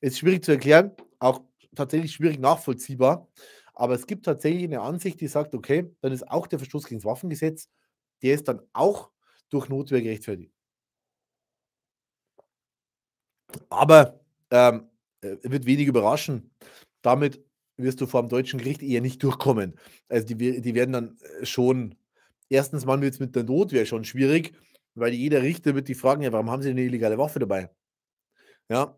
Ist schwierig zu erklären, auch tatsächlich schwierig nachvollziehbar. Aber es gibt tatsächlich eine Ansicht, die sagt, okay, dann ist auch der Verstoß gegen das Waffengesetz, der ist dann auch durch Notwehr gerechtfertigt. Aber ähm, äh, wird wenig überraschen. Damit wirst du vor dem deutschen Gericht eher nicht durchkommen. Also die, die werden dann äh, schon, erstens machen wir jetzt mit der Notwehr schon schwierig, weil jeder Richter wird die fragen, ja, warum haben sie eine illegale Waffe dabei? Ja.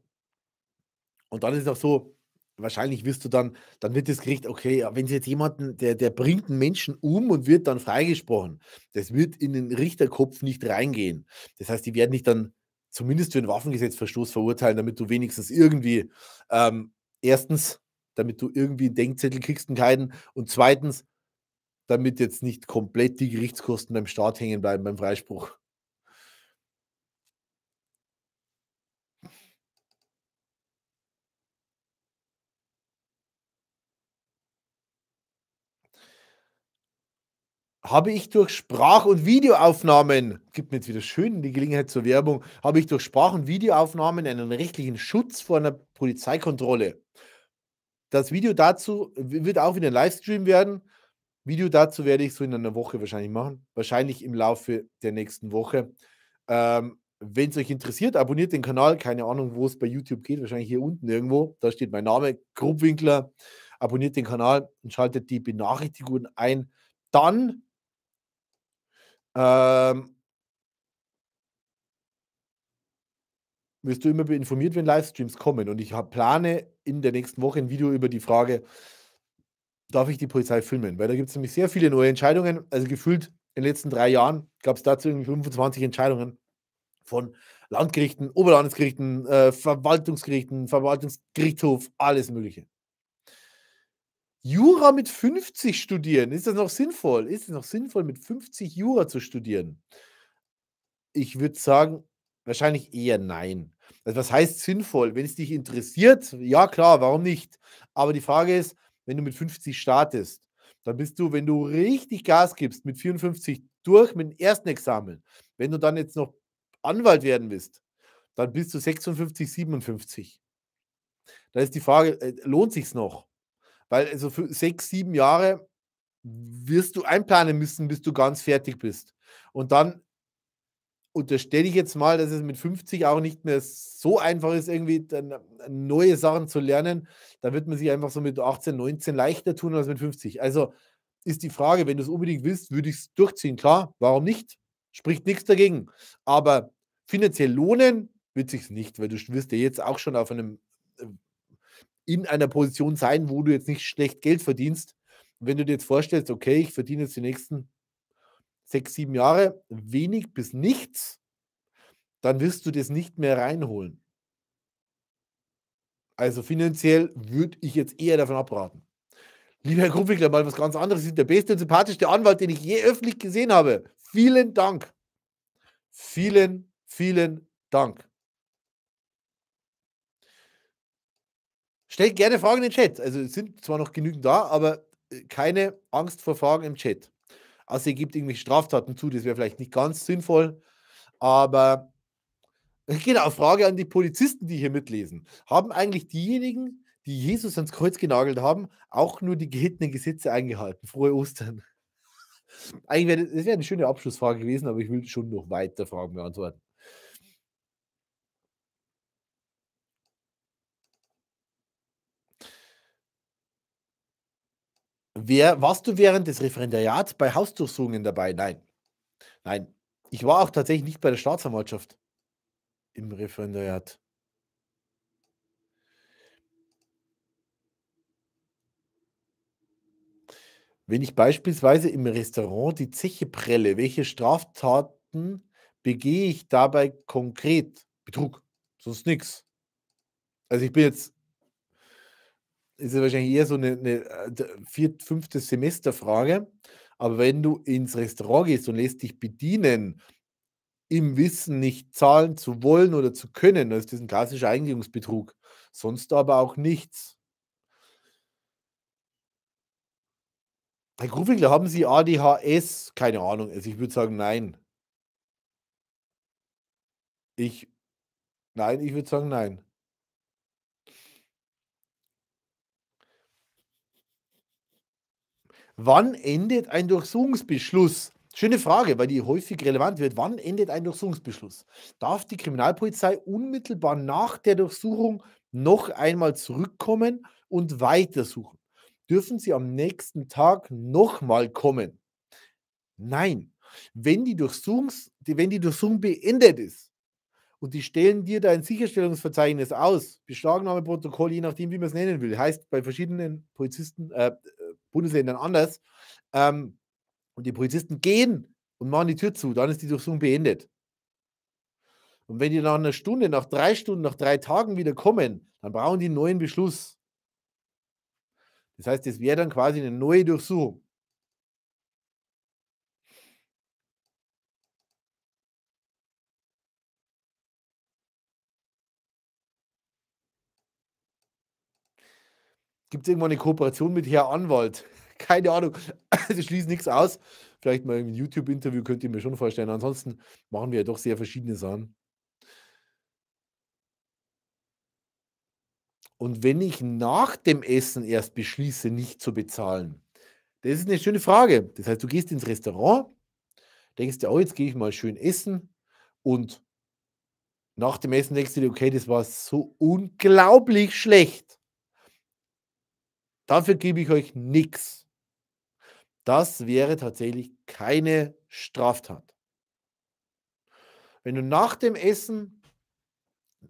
Und dann ist es auch so, wahrscheinlich wirst du dann, dann wird das Gericht, okay, wenn sie jetzt jemanden, der, der bringt einen Menschen um und wird dann freigesprochen, das wird in den Richterkopf nicht reingehen. Das heißt, die werden nicht dann zumindest für einen Waffengesetzverstoß verurteilen, damit du wenigstens irgendwie, ähm, erstens, damit du irgendwie einen Denkzettel kriegst und keinen, und zweitens, damit jetzt nicht komplett die Gerichtskosten beim Staat hängen bleiben beim Freispruch. habe ich durch Sprach- und Videoaufnahmen, gibt mir jetzt wieder schön die Gelegenheit zur Werbung, habe ich durch Sprach- und Videoaufnahmen einen rechtlichen Schutz vor einer Polizeikontrolle. Das Video dazu wird auch wieder ein Livestream werden. Video dazu werde ich so in einer Woche wahrscheinlich machen. Wahrscheinlich im Laufe der nächsten Woche. Ähm, Wenn es euch interessiert, abonniert den Kanal. Keine Ahnung, wo es bei YouTube geht. Wahrscheinlich hier unten irgendwo. Da steht mein Name, Grubwinkler. Abonniert den Kanal und schaltet die Benachrichtigungen ein. Dann ähm, wirst du immer informiert, wenn Livestreams kommen. Und ich plane in der nächsten Woche ein Video über die Frage, darf ich die Polizei filmen? Weil da gibt es nämlich sehr viele neue Entscheidungen. Also gefühlt in den letzten drei Jahren gab es dazu irgendwie 25 Entscheidungen von Landgerichten, Oberlandesgerichten, äh, Verwaltungsgerichten, Verwaltungsgerichtshof, alles Mögliche. Jura mit 50 studieren, ist das noch sinnvoll? Ist es noch sinnvoll, mit 50 Jura zu studieren? Ich würde sagen, wahrscheinlich eher nein. Also was heißt sinnvoll? Wenn es dich interessiert, ja klar, warum nicht? Aber die Frage ist, wenn du mit 50 startest, dann bist du, wenn du richtig Gas gibst, mit 54 durch mit dem ersten Examen. Wenn du dann jetzt noch Anwalt werden willst, dann bist du 56, 57. Da ist die Frage, äh, lohnt sich's noch? Weil also für sechs, sieben Jahre wirst du einplanen müssen, bis du ganz fertig bist. Und dann unterstelle ich jetzt mal, dass es mit 50 auch nicht mehr so einfach ist, irgendwie äh, neue Sachen zu lernen. Da wird man sich einfach so mit 18, 19 leichter tun als mit 50. Also ist die Frage, wenn du es unbedingt willst, würde ich es durchziehen. Klar, warum nicht? Spricht nichts dagegen. Aber finanziell lohnen wird sich nicht, weil du wirst ja jetzt auch schon auf einem äh, in einer Position sein, wo du jetzt nicht schlecht Geld verdienst. wenn du dir jetzt vorstellst, okay, ich verdiene jetzt die nächsten sechs, sieben Jahre wenig bis nichts, dann wirst du das nicht mehr reinholen. Also finanziell würde ich jetzt eher davon abraten. Lieber Herr Kruppwickler, mal was ganz anderes. Sie sind der beste und sympathischste Anwalt, den ich je öffentlich gesehen habe. Vielen Dank. Vielen, vielen Dank. Stellt gerne Fragen in den Chat. Also es sind zwar noch genügend da, aber äh, keine Angst vor Fragen im Chat. Außer ihr gebt irgendwelche Straftaten zu, das wäre vielleicht nicht ganz sinnvoll. Aber genau, Frage an die Polizisten, die hier mitlesen. Haben eigentlich diejenigen, die Jesus ans Kreuz genagelt haben, auch nur die geltenden Gesetze eingehalten? Frohe Ostern. Eigentlich wäre das, das eine schöne Abschlussfrage gewesen, aber ich will schon noch weiter Fragen beantworten. Wer, warst du während des Referendariats bei Hausdurchsuchungen dabei? Nein. Nein. Ich war auch tatsächlich nicht bei der Staatsanwaltschaft im Referendariat. Wenn ich beispielsweise im Restaurant die Zeche prelle, welche Straftaten begehe ich dabei konkret? Betrug, sonst nichts. Also ich bin jetzt ist es wahrscheinlich eher so eine, eine äh, vier, fünfte Semesterfrage. Aber wenn du ins Restaurant gehst und lässt dich bedienen, im Wissen nicht zahlen zu wollen oder zu können, dann ist das ein klassischer Einigungsbetrug. Sonst aber auch nichts. Herr Grufinkler, haben Sie ADHS? Keine Ahnung. Also ich würde sagen, nein. Ich, nein, ich würde sagen, nein. Wann endet ein Durchsuchungsbeschluss? Schöne Frage, weil die häufig relevant wird. Wann endet ein Durchsuchungsbeschluss? Darf die Kriminalpolizei unmittelbar nach der Durchsuchung noch einmal zurückkommen und weitersuchen? Dürfen sie am nächsten Tag nochmal kommen? Nein. Wenn die, Durchsuchungs, wenn die Durchsuchung beendet ist und die stellen dir dein Sicherstellungsverzeichnis aus, Beschlagnahmeprotokoll, je nachdem, wie man es nennen will, heißt bei verschiedenen Polizisten, äh, Bundesländern anders. Ähm, und die Polizisten gehen und machen die Tür zu, dann ist die Durchsuchung beendet. Und wenn die nach einer Stunde, nach drei Stunden, nach drei Tagen wieder kommen, dann brauchen die einen neuen Beschluss. Das heißt, das wäre dann quasi eine neue Durchsuchung. Gibt es irgendwann eine Kooperation mit Herr Anwalt? Keine Ahnung. Also schließt nichts aus. Vielleicht mal ein YouTube-Interview könnt ihr mir schon vorstellen. Ansonsten machen wir ja doch sehr verschiedene Sachen. Und wenn ich nach dem Essen erst beschließe, nicht zu bezahlen, das ist eine schöne Frage. Das heißt, du gehst ins Restaurant, denkst dir, oh, jetzt gehe ich mal schön essen und nach dem Essen denkst du dir, okay, das war so unglaublich schlecht. Dafür gebe ich euch nichts. Das wäre tatsächlich keine Straftat. Wenn du nach dem Essen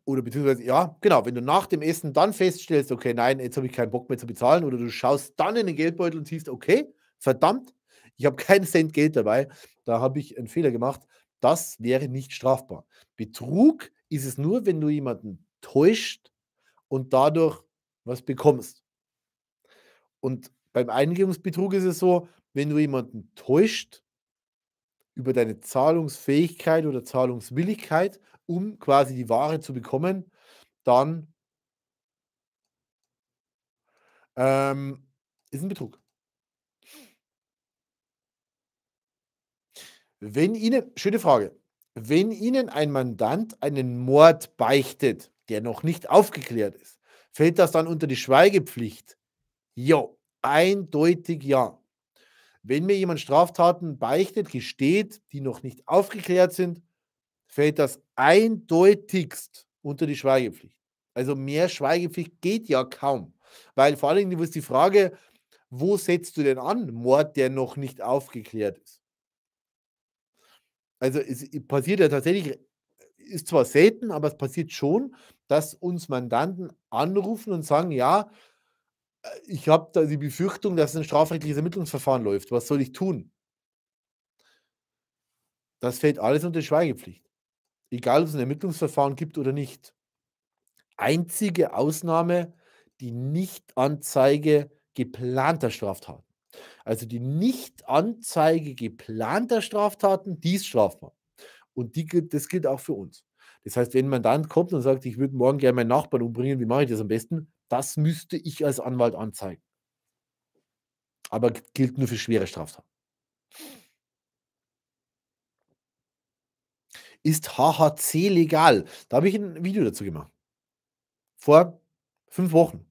oder beziehungsweise, ja, genau, wenn du nach dem Essen dann feststellst, okay, nein, jetzt habe ich keinen Bock mehr zu bezahlen, oder du schaust dann in den Geldbeutel und siehst, okay, verdammt, ich habe keinen Cent Geld dabei, da habe ich einen Fehler gemacht, das wäre nicht strafbar. Betrug ist es nur, wenn du jemanden täuscht und dadurch was bekommst. Und beim Einigungsbetrug ist es so, wenn du jemanden täuscht über deine Zahlungsfähigkeit oder Zahlungswilligkeit, um quasi die Ware zu bekommen, dann ähm, ist ein Betrug. Wenn Ihnen, schöne Frage, wenn Ihnen ein Mandant einen Mord beichtet, der noch nicht aufgeklärt ist, fällt das dann unter die Schweigepflicht? Ja, eindeutig ja. Wenn mir jemand Straftaten beichtet, gesteht, die noch nicht aufgeklärt sind, fällt das eindeutigst unter die Schweigepflicht. Also mehr Schweigepflicht geht ja kaum. Weil vor allen Dingen ist die Frage, wo setzt du denn an? Mord, der noch nicht aufgeklärt ist. Also es passiert ja tatsächlich, ist zwar selten, aber es passiert schon, dass uns Mandanten anrufen und sagen, ja, ich habe da die Befürchtung, dass ein strafrechtliches Ermittlungsverfahren läuft. Was soll ich tun? Das fällt alles unter Schweigepflicht. Egal, ob es ein Ermittlungsverfahren gibt oder nicht. Einzige Ausnahme die Nichtanzeige geplanter Straftaten. Also die Nichtanzeige geplanter Straftaten, die ist strafbar. Und die, das gilt auch für uns. Das heißt, wenn ein Mandant kommt und sagt, ich würde morgen gerne meinen Nachbarn umbringen, wie mache ich das am besten? Das müsste ich als Anwalt anzeigen. Aber gilt nur für schwere Straftaten. Ist HHC legal? Da habe ich ein Video dazu gemacht. Vor fünf Wochen.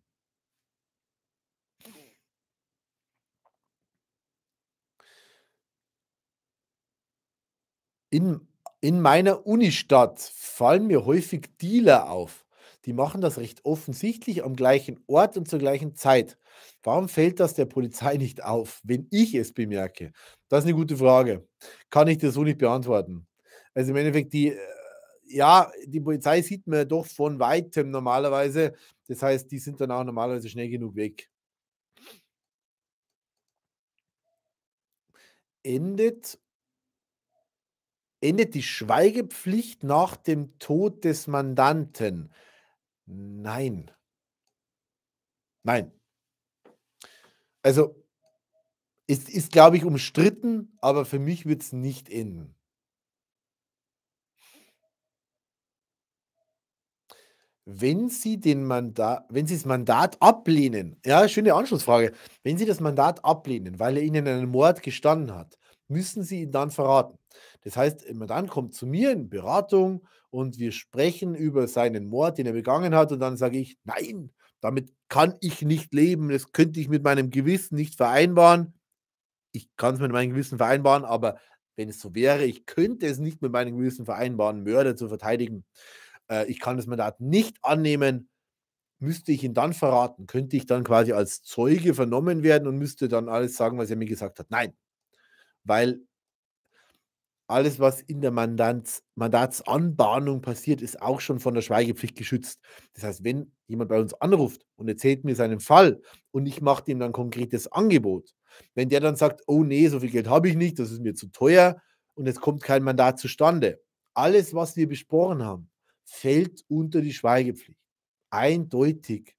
In, in meiner Unistadt fallen mir häufig Dealer auf die machen das recht offensichtlich am gleichen Ort und zur gleichen Zeit. Warum fällt das der Polizei nicht auf, wenn ich es bemerke? Das ist eine gute Frage. Kann ich dir so nicht beantworten. Also im Endeffekt, die, äh, ja, die Polizei sieht man ja doch von weitem normalerweise. Das heißt, die sind dann auch normalerweise schnell genug weg. Endet endet die Schweigepflicht nach dem Tod des Mandanten. Nein. Nein. Also, es ist, glaube ich, umstritten, aber für mich wird es nicht enden. Wenn Sie, den Mandat, wenn Sie das Mandat ablehnen, ja, schöne Anschlussfrage, wenn Sie das Mandat ablehnen, weil er Ihnen einen Mord gestanden hat, müssen Sie ihn dann verraten. Das heißt, man dann kommt zu mir in Beratung und wir sprechen über seinen Mord, den er begangen hat, und dann sage ich, nein, damit kann ich nicht leben, das könnte ich mit meinem Gewissen nicht vereinbaren. Ich kann es mit meinem Gewissen vereinbaren, aber wenn es so wäre, ich könnte es nicht mit meinem Gewissen vereinbaren, Mörder zu verteidigen. Äh, ich kann das Mandat nicht annehmen. Müsste ich ihn dann verraten? Könnte ich dann quasi als Zeuge vernommen werden und müsste dann alles sagen, was er mir gesagt hat? Nein, weil alles, was in der Mandats, Mandatsanbahnung passiert, ist auch schon von der Schweigepflicht geschützt. Das heißt, wenn jemand bei uns anruft und erzählt mir seinen Fall und ich mache ihm dann konkretes Angebot, wenn der dann sagt, oh nee, so viel Geld habe ich nicht, das ist mir zu teuer und es kommt kein Mandat zustande, alles, was wir besprochen haben, fällt unter die Schweigepflicht. Eindeutig.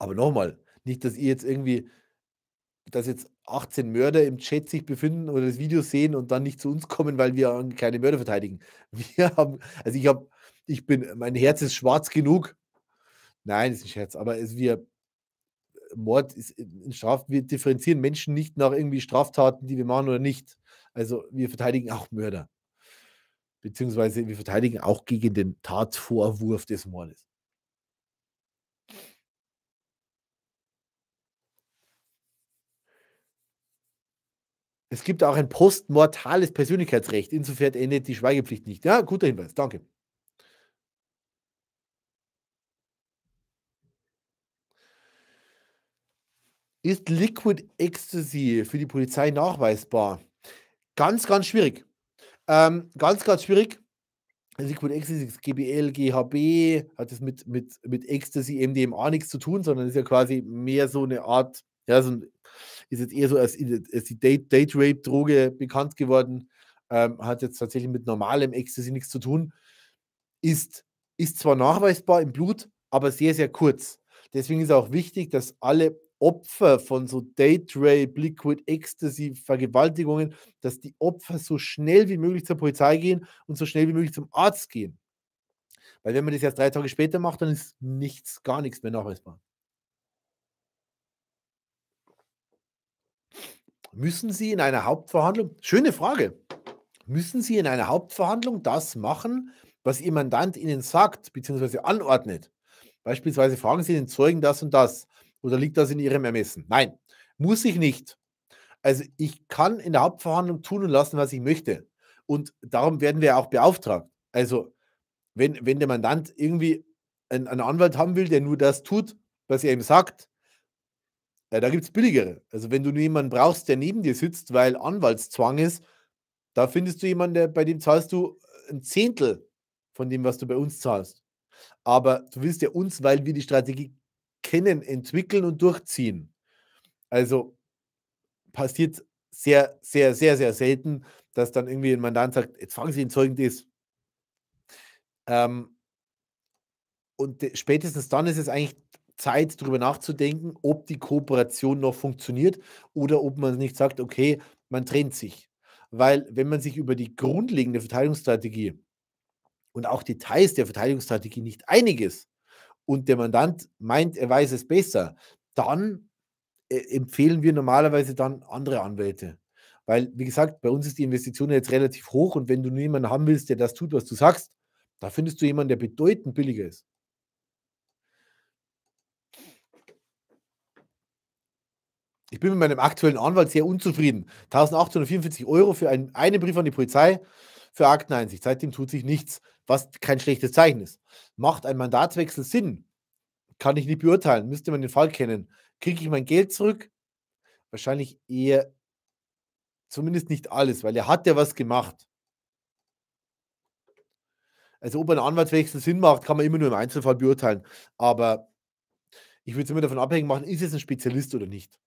Aber nochmal, nicht, dass ihr jetzt irgendwie, dass jetzt 18 Mörder im Chat sich befinden oder das Video sehen und dann nicht zu uns kommen, weil wir keine Mörder verteidigen. Wir haben, also ich habe, ich bin, mein Herz ist schwarz genug. Nein, ist ein Scherz, aber es, wir, Mord ist Straf, wir differenzieren Menschen nicht nach irgendwie Straftaten, die wir machen oder nicht. Also wir verteidigen auch Mörder. Beziehungsweise wir verteidigen auch gegen den Tatvorwurf des Mordes. Es gibt auch ein postmortales Persönlichkeitsrecht. Insofern endet die Schweigepflicht nicht. Ja, guter Hinweis. Danke. Ist Liquid Ecstasy für die Polizei nachweisbar? Ganz, ganz schwierig. Ähm, ganz, ganz schwierig. Liquid Ecstasy, GBL, GHB, hat das mit, mit, mit Ecstasy, MDMA nichts zu tun, sondern ist ja quasi mehr so eine Art, ja, so ein ist jetzt eher so als, äh, als die Date-Rape-Droge bekannt geworden, ähm, hat jetzt tatsächlich mit normalem Ecstasy nichts zu tun, ist, ist zwar nachweisbar im Blut, aber sehr, sehr kurz. Deswegen ist auch wichtig, dass alle Opfer von so Date Rape, Liquid Ecstasy, Vergewaltigungen, dass die Opfer so schnell wie möglich zur Polizei gehen und so schnell wie möglich zum Arzt gehen. Weil wenn man das erst drei Tage später macht, dann ist nichts, gar nichts mehr nachweisbar. müssen Sie in einer Hauptverhandlung, schöne Frage, müssen Sie in einer Hauptverhandlung das machen, was Ihr Mandant Ihnen sagt bzw. anordnet? Beispielsweise fragen Sie den Zeugen das und das oder liegt das in Ihrem Ermessen? Nein, muss ich nicht. Also ich kann in der Hauptverhandlung tun und lassen, was ich möchte. Und darum werden wir auch beauftragt. Also wenn, wenn der Mandant irgendwie einen, einen Anwalt haben will, der nur das tut, was er ihm sagt, ja, äh, da gibt es billigere. Also wenn du jemanden brauchst, der neben dir sitzt, weil Anwaltszwang ist, da findest du jemanden, der, bei dem zahlst du äh, ein Zehntel von dem, was du bei uns zahlst. Aber du willst ja uns, weil wir die Strategie kennen, entwickeln und durchziehen. Also passiert sehr, sehr, sehr, sehr selten, dass dann irgendwie ein Mandant sagt, jetzt fangen Sie den Zeugen das. Ähm, und spätestens dann ist es eigentlich Zeit, darüber nachzudenken, ob die Kooperation noch funktioniert oder ob man nicht sagt, okay, man trennt sich. Weil wenn man sich über die grundlegende Verteidigungsstrategie und auch Details der Verteidigungsstrategie nicht einig ist und der Mandant meint, er weiß es besser, dann äh, empfehlen wir normalerweise dann andere Anwälte. Weil, wie gesagt, bei uns ist die Investition jetzt relativ hoch und wenn du nur jemanden haben willst, der das tut, was du sagst, da findest du jemanden, der bedeutend billiger ist. Ich bin mit meinem aktuellen Anwalt sehr unzufrieden. 1844 Euro für ein, einen Brief an die Polizei für Akteneinsicht. Seitdem tut sich nichts, was kein schlechtes Zeichen ist. Macht ein Mandatswechsel Sinn? Kann ich nicht beurteilen. Müsste man den Fall kennen. Kriege ich mein Geld zurück? Wahrscheinlich eher zumindest nicht alles, weil er hat ja was gemacht. Also ob ein Anwaltswechsel Sinn macht, kann man immer nur im Einzelfall beurteilen. Aber ich würde es immer davon abhängig machen, ist es ein Spezialist oder nicht.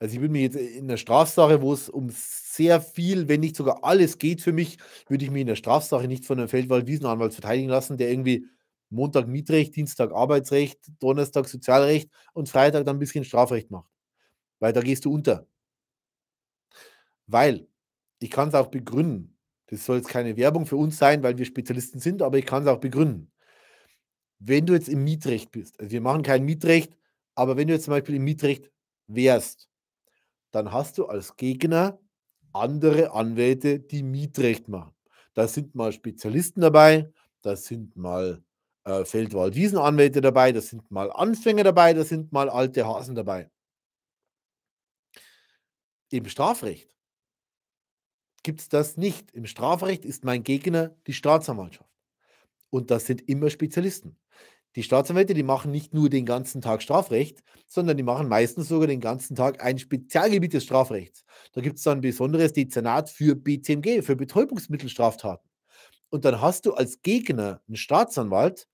Also ich würde mich jetzt äh, in der Strafsache, wo es um sehr viel, wenn nicht sogar alles geht für mich, würde ich mich in der Strafsache nicht von einem Feldwald-Wiesenanwalt verteidigen lassen, der irgendwie Montag Mietrecht, Dienstag Arbeitsrecht, Donnerstag Sozialrecht und Freitag dann ein bisschen Strafrecht macht. Weil da gehst du unter. Weil, ich kann es auch begründen, das soll jetzt keine Werbung für uns sein, weil wir Spezialisten sind, aber ich kann es auch begründen. Wenn du jetzt im Mietrecht bist, also wir machen kein Mietrecht, aber wenn du jetzt zum Beispiel im Mietrecht wärst dann hast du als Gegner andere Anwälte, die Mietrecht machen. Da sind mal Spezialisten dabei, da sind mal äh, Feldwald-Wiesenanwälte dabei, da sind mal Anfänger dabei, da sind mal alte Hasen dabei. Im Strafrecht gibt es das nicht. Im Strafrecht ist mein Gegner die Staatsanwaltschaft. Und das sind immer Spezialisten. Die Staatsanwälte, die machen nicht nur den ganzen Tag Strafrecht, sondern die machen meistens sogar den ganzen Tag ein Spezialgebiet des Strafrechts. Da gibt es dann ein besonderes Dezernat für BTMG, für Betäubungsmittelstraftaten. Und dann hast du als Gegner einen Staatsanwalt,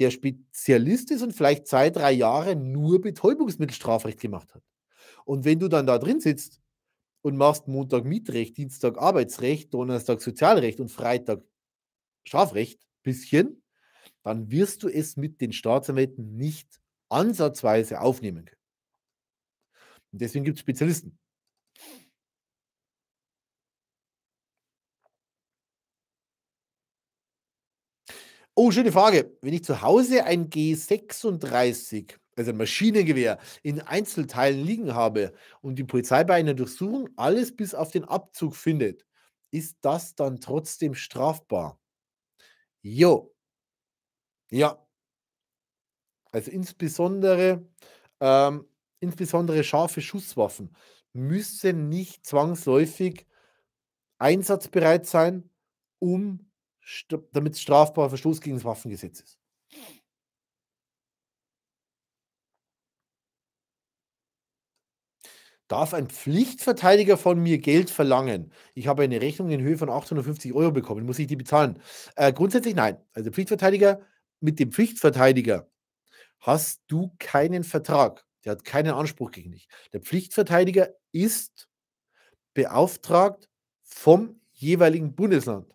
der Spezialist ist und vielleicht zwei, drei Jahre nur Betäubungsmittelstrafrecht gemacht hat. Und wenn du dann da drin sitzt und machst Montag Mietrecht, Dienstag Arbeitsrecht, Donnerstag Sozialrecht und Freitag Strafrecht, bisschen, dann wirst du es mit den Staatsanwälten nicht ansatzweise aufnehmen können. Und deswegen gibt es Spezialisten. Oh, schöne Frage. Wenn ich zu Hause ein G36, also ein Maschinengewehr, in Einzelteilen liegen habe und die Polizei bei einer Durchsuchung alles bis auf den Abzug findet, ist das dann trotzdem strafbar? Jo, ja. Also insbesondere, ähm, insbesondere scharfe Schusswaffen müssen nicht zwangsläufig einsatzbereit sein, um damit strafbarer Verstoß gegen das Waffengesetz ist. Darf ein Pflichtverteidiger von mir Geld verlangen? Ich habe eine Rechnung in Höhe von 850 Euro bekommen. Muss ich die bezahlen? Äh, grundsätzlich nein. Also Pflichtverteidiger mit dem Pflichtverteidiger hast du keinen Vertrag. Der hat keinen Anspruch gegen dich. Der Pflichtverteidiger ist beauftragt vom jeweiligen Bundesland.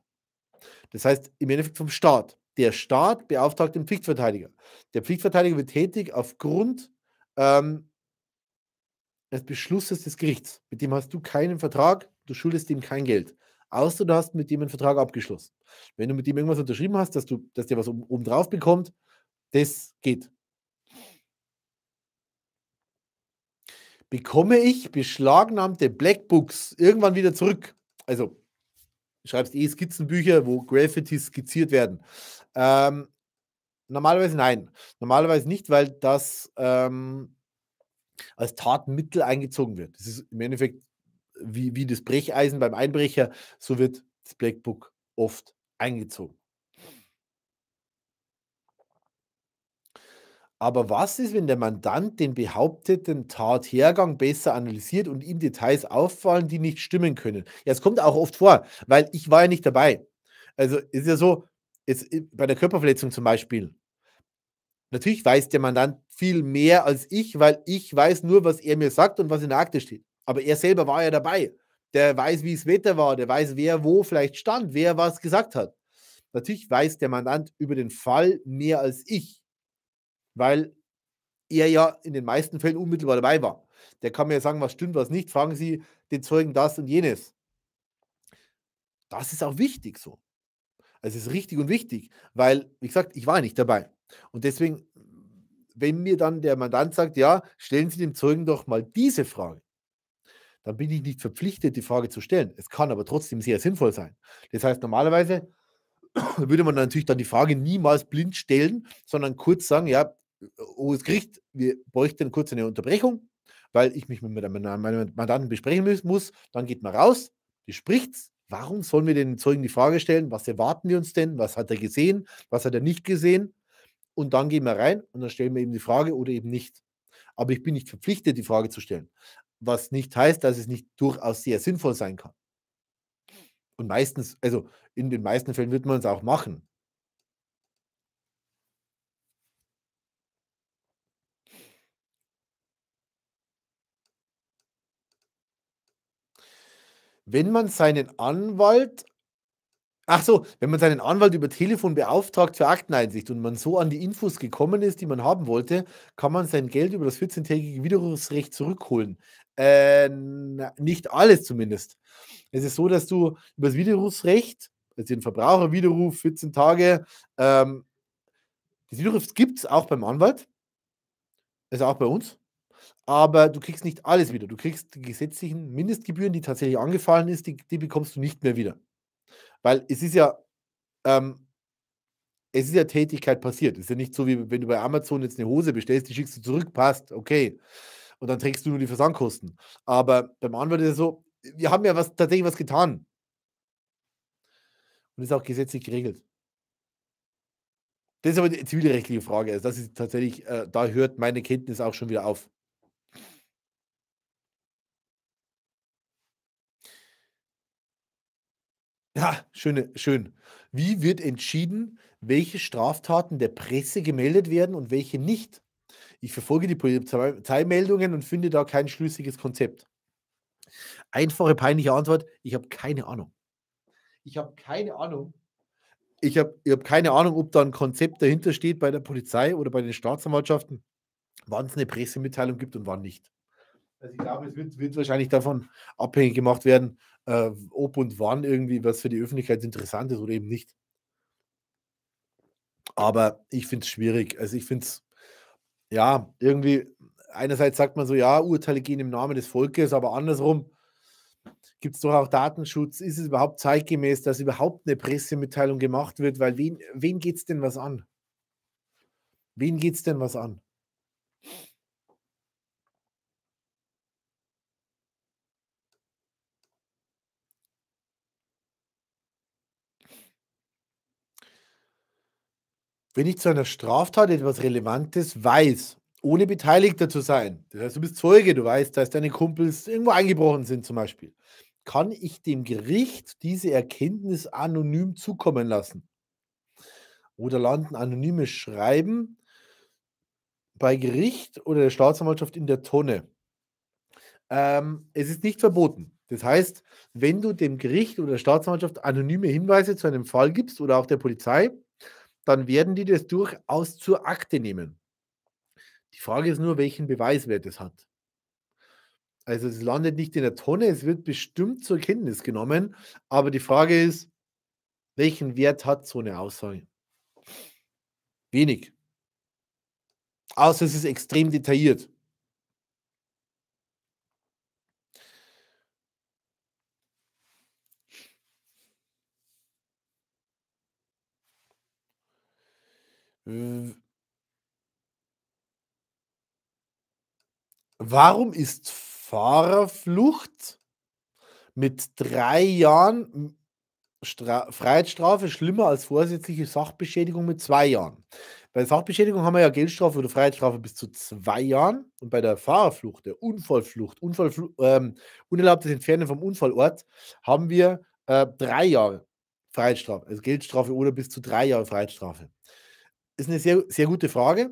Das heißt im Endeffekt vom Staat. Der Staat beauftragt den Pflichtverteidiger. Der Pflichtverteidiger wird tätig aufgrund ähm, des Beschlusses des Gerichts. Mit dem hast du keinen Vertrag, du schuldest ihm kein Geld außer du hast mit ihm einen Vertrag abgeschlossen. Wenn du mit ihm irgendwas unterschrieben hast, dass, du, dass der was obendrauf bekommt, das geht. Bekomme ich beschlagnahmte Black Books irgendwann wieder zurück? Also, du schreibst eh Skizzenbücher, wo Graffiti skizziert werden. Ähm, normalerweise nein. Normalerweise nicht, weil das ähm, als Tatmittel eingezogen wird. Das ist im Endeffekt wie, wie das Brecheisen beim Einbrecher, so wird das Blackbook oft eingezogen. Aber was ist, wenn der Mandant den behaupteten Tathergang besser analysiert und ihm Details auffallen, die nicht stimmen können? Ja, es kommt auch oft vor, weil ich war ja nicht dabei. Also ist ja so, jetzt äh, bei der Körperverletzung zum Beispiel. Natürlich weiß der Mandant viel mehr als ich, weil ich weiß nur, was er mir sagt und was in der Akte steht. Aber er selber war ja dabei. Der weiß, wie es Wetter war, der weiß, wer wo vielleicht stand, wer was gesagt hat. Natürlich weiß der Mandant über den Fall mehr als ich, weil er ja in den meisten Fällen unmittelbar dabei war. Der kann mir ja sagen, was stimmt, was nicht. Fragen Sie den Zeugen das und jenes. Das ist auch wichtig so. Also es ist richtig und wichtig, weil, wie gesagt, ich war nicht dabei. Und deswegen, wenn mir dann der Mandant sagt, ja, stellen Sie dem Zeugen doch mal diese Frage, dann bin ich nicht verpflichtet, die Frage zu stellen. Es kann aber trotzdem sehr sinnvoll sein. Das heißt, normalerweise würde man natürlich dann die Frage niemals blind stellen, sondern kurz sagen, ja, hohes Gericht, wir bräuchten kurz eine Unterbrechung, weil ich mich mit meinem Mandanten besprechen muss. Dann geht man raus, es. Warum sollen wir den Zeugen die Frage stellen? Was erwarten wir uns denn? Was hat er gesehen? Was hat er nicht gesehen? Und dann gehen wir rein und dann stellen wir eben die Frage oder eben nicht. Aber ich bin nicht verpflichtet, die Frage zu stellen was nicht heißt, dass es nicht durchaus sehr sinnvoll sein kann. Und meistens, also in den meisten Fällen wird man es auch machen. Wenn man seinen Anwalt, ach so, wenn man seinen Anwalt über Telefon beauftragt für Akteneinsicht und man so an die Infos gekommen ist, die man haben wollte, kann man sein Geld über das 14-tägige Widerrufsrecht zurückholen. Äh, nicht alles zumindest. Es ist so, dass du über das Widerrufsrecht, also den Verbraucherwiderruf, 14 Tage, ähm, das Widerruf gibt es auch beim Anwalt, also auch bei uns, aber du kriegst nicht alles wieder. Du kriegst die gesetzlichen Mindestgebühren, die tatsächlich angefallen ist, die, die bekommst du nicht mehr wieder. Weil es ist ja, ähm, es ist ja Tätigkeit passiert. Es ist ja nicht so, wie wenn du bei Amazon jetzt eine Hose bestellst, die schickst du zurück, passt, okay und dann trägst du nur die Versandkosten. Aber beim Anwalt ist es so, wir haben ja was, tatsächlich was getan. Und ist auch gesetzlich geregelt. Das ist aber eine zivilrechtliche Frage. Also das ist tatsächlich, äh, da hört meine Kenntnis auch schon wieder auf. Ja, schöne, schön. Wie wird entschieden, welche Straftaten der Presse gemeldet werden und welche nicht? Ich verfolge die Polizeimeldungen und finde da kein schlüssiges Konzept. Einfache, peinliche Antwort: Ich habe keine Ahnung. Ich habe keine Ahnung. Ich habe ich hab keine Ahnung, ob da ein Konzept dahinter steht bei der Polizei oder bei den Staatsanwaltschaften, wann es eine Pressemitteilung gibt und wann nicht. Also ich glaube, es wird, wird wahrscheinlich davon abhängig gemacht werden, äh, ob und wann irgendwie was für die Öffentlichkeit interessant ist oder eben nicht. Aber ich finde es schwierig. Also ich finde es ja, irgendwie, einerseits sagt man so, ja, Urteile gehen im Namen des Volkes, aber andersrum gibt es doch auch Datenschutz. Ist es überhaupt zeitgemäß, dass überhaupt eine Pressemitteilung gemacht wird? Weil wen, wen geht es denn was an? Wen geht es denn was an? wenn ich zu einer Straftat etwas Relevantes weiß, ohne Beteiligter zu sein, das heißt, du bist Zeuge, du weißt, dass deine Kumpels irgendwo eingebrochen sind zum Beispiel, kann ich dem Gericht diese Erkenntnis anonym zukommen lassen. Oder landen anonyme Schreiben bei Gericht oder der Staatsanwaltschaft in der Tonne. Ähm, es ist nicht verboten. Das heißt, wenn du dem Gericht oder der Staatsanwaltschaft anonyme Hinweise zu einem Fall gibst oder auch der Polizei, dann werden die das durchaus zur Akte nehmen. Die Frage ist nur, welchen Beweiswert es hat. Also es landet nicht in der Tonne, es wird bestimmt zur Kenntnis genommen, aber die Frage ist, welchen Wert hat so eine Aussage? Wenig. Außer es ist extrem detailliert. Warum ist Fahrerflucht mit drei Jahren Stra Freiheitsstrafe schlimmer als vorsätzliche Sachbeschädigung mit zwei Jahren? Bei Sachbeschädigung haben wir ja Geldstrafe oder Freiheitsstrafe bis zu zwei Jahren und bei der Fahrerflucht, der Unfallflucht, Unfallfl ähm, unerlaubtes Entfernen vom Unfallort, haben wir äh, drei Jahre Freiheitsstrafe, also Geldstrafe oder bis zu drei Jahre Freiheitsstrafe ist eine sehr, sehr gute Frage.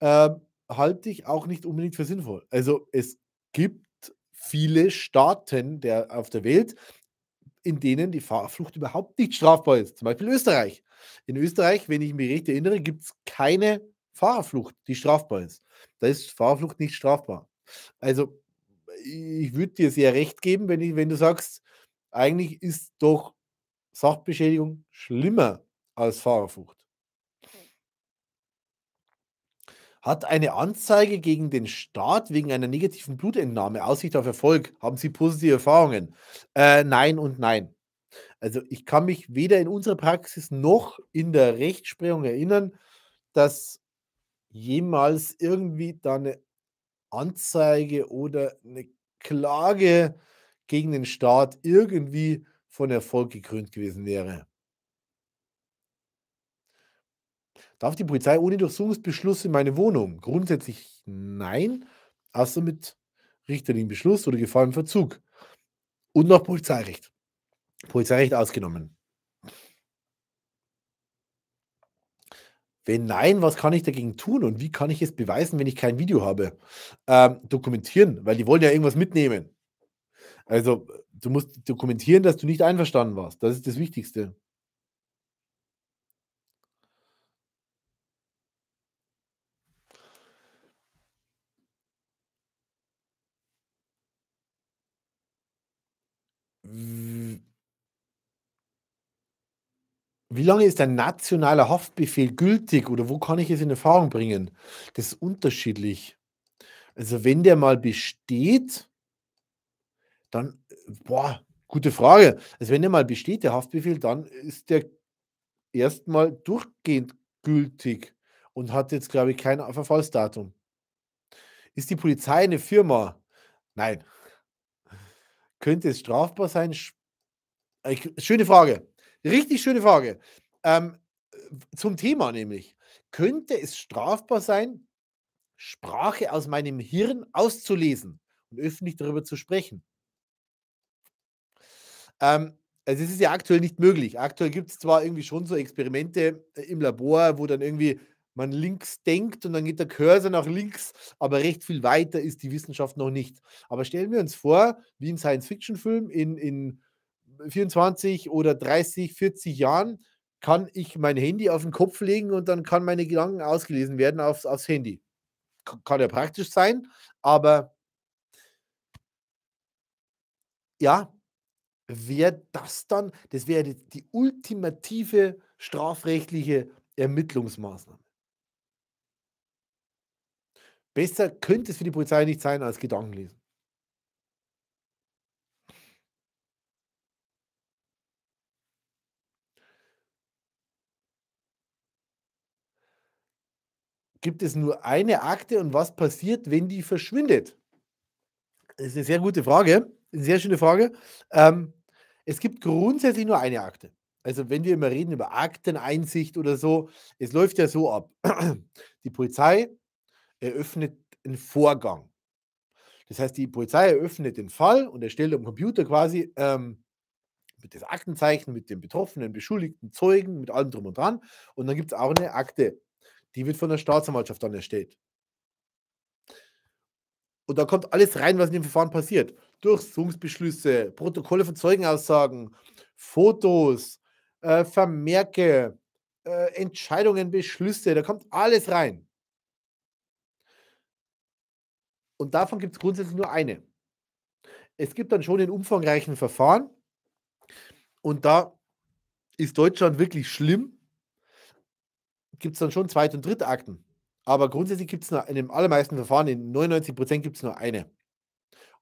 Äh, halte ich auch nicht unbedingt für sinnvoll. Also es gibt viele Staaten der, auf der Welt, in denen die Fahrflucht überhaupt nicht strafbar ist. Zum Beispiel Österreich. In Österreich, wenn ich mich recht erinnere, gibt es keine Fahrerflucht, die strafbar ist. Da ist Fahrerflucht nicht strafbar. Also ich würde dir sehr recht geben, wenn, ich, wenn du sagst, eigentlich ist doch Sachbeschädigung schlimmer als Fahrerflucht. hat eine Anzeige gegen den Staat wegen einer negativen Blutentnahme Aussicht auf Erfolg. Haben Sie positive Erfahrungen? Äh, nein und nein. Also ich kann mich weder in unserer Praxis noch in der Rechtsprechung erinnern, dass jemals irgendwie da eine Anzeige oder eine Klage gegen den Staat irgendwie von Erfolg gekrönt gewesen wäre. Darf die Polizei ohne Durchsuchungsbeschluss in meine Wohnung? Grundsätzlich nein, außer mit richterlichen Beschluss oder Gefahr im Verzug. Und noch Polizeirecht. Polizeirecht ausgenommen. Wenn nein, was kann ich dagegen tun und wie kann ich es beweisen, wenn ich kein Video habe? Ähm, dokumentieren, weil die wollen ja irgendwas mitnehmen. Also, du musst dokumentieren, dass du nicht einverstanden warst. Das ist das Wichtigste. Wie lange ist ein nationaler Haftbefehl gültig oder wo kann ich es in Erfahrung bringen? Das ist unterschiedlich. Also wenn der mal besteht, dann, boah, gute Frage. Also wenn der mal besteht, der Haftbefehl, dann ist der erstmal durchgehend gültig und hat jetzt, glaube ich, kein Verfallsdatum. Ist die Polizei eine Firma? Nein. Könnte es strafbar sein? Äh, schöne Frage. Richtig schöne Frage. Ähm, zum Thema nämlich. Könnte es strafbar sein, Sprache aus meinem Hirn auszulesen und öffentlich darüber zu sprechen? Ähm, also es ist ja aktuell nicht möglich. Aktuell gibt es zwar irgendwie schon so Experimente äh, im Labor, wo dann irgendwie man links denkt und dann geht der Cursor nach links, aber recht viel weiter ist die Wissenschaft noch nicht. Aber stellen wir uns vor, wie im science fiction film in, in 24 oder 30, 40 Jahren kann ich mein Handy auf den Kopf legen und dann kann meine Gedanken ausgelesen werden aufs, aufs Handy. Kann ja praktisch sein, aber ja, wäre das dann, das wäre die, die ultimative strafrechtliche Ermittlungsmaßnahme. Besser könnte es für die Polizei nicht sein als Gedanken lesen. gibt es nur eine Akte und was passiert, wenn die verschwindet? Das ist eine sehr gute Frage, eine sehr schöne Frage. Ähm, es gibt grundsätzlich nur eine Akte. Also wenn wir immer reden über Akteneinsicht oder so, es läuft ja so ab. Die Polizei eröffnet einen Vorgang. Das heißt, die Polizei eröffnet den Fall und erstellt am Computer quasi ähm, mit das Aktenzeichen, mit den Betroffenen, Beschuldigten, Zeugen, mit allem drum und dran. Und dann gibt es auch eine Akte. Die wird von der Staatsanwaltschaft dann erstellt. Und da kommt alles rein, was in dem Verfahren passiert. Durchsuchungsbeschlüsse, Protokolle von Zeugenaussagen, Fotos, äh, Vermerke, äh, Entscheidungen, Beschlüsse, da kommt alles rein. Und davon gibt es grundsätzlich nur eine. Es gibt dann schon den umfangreichen Verfahren und da ist Deutschland wirklich schlimm, gibt es dann schon Zweit- und Drittakten. Aber grundsätzlich gibt es in den allermeisten Verfahren, in 99 Prozent gibt es nur eine.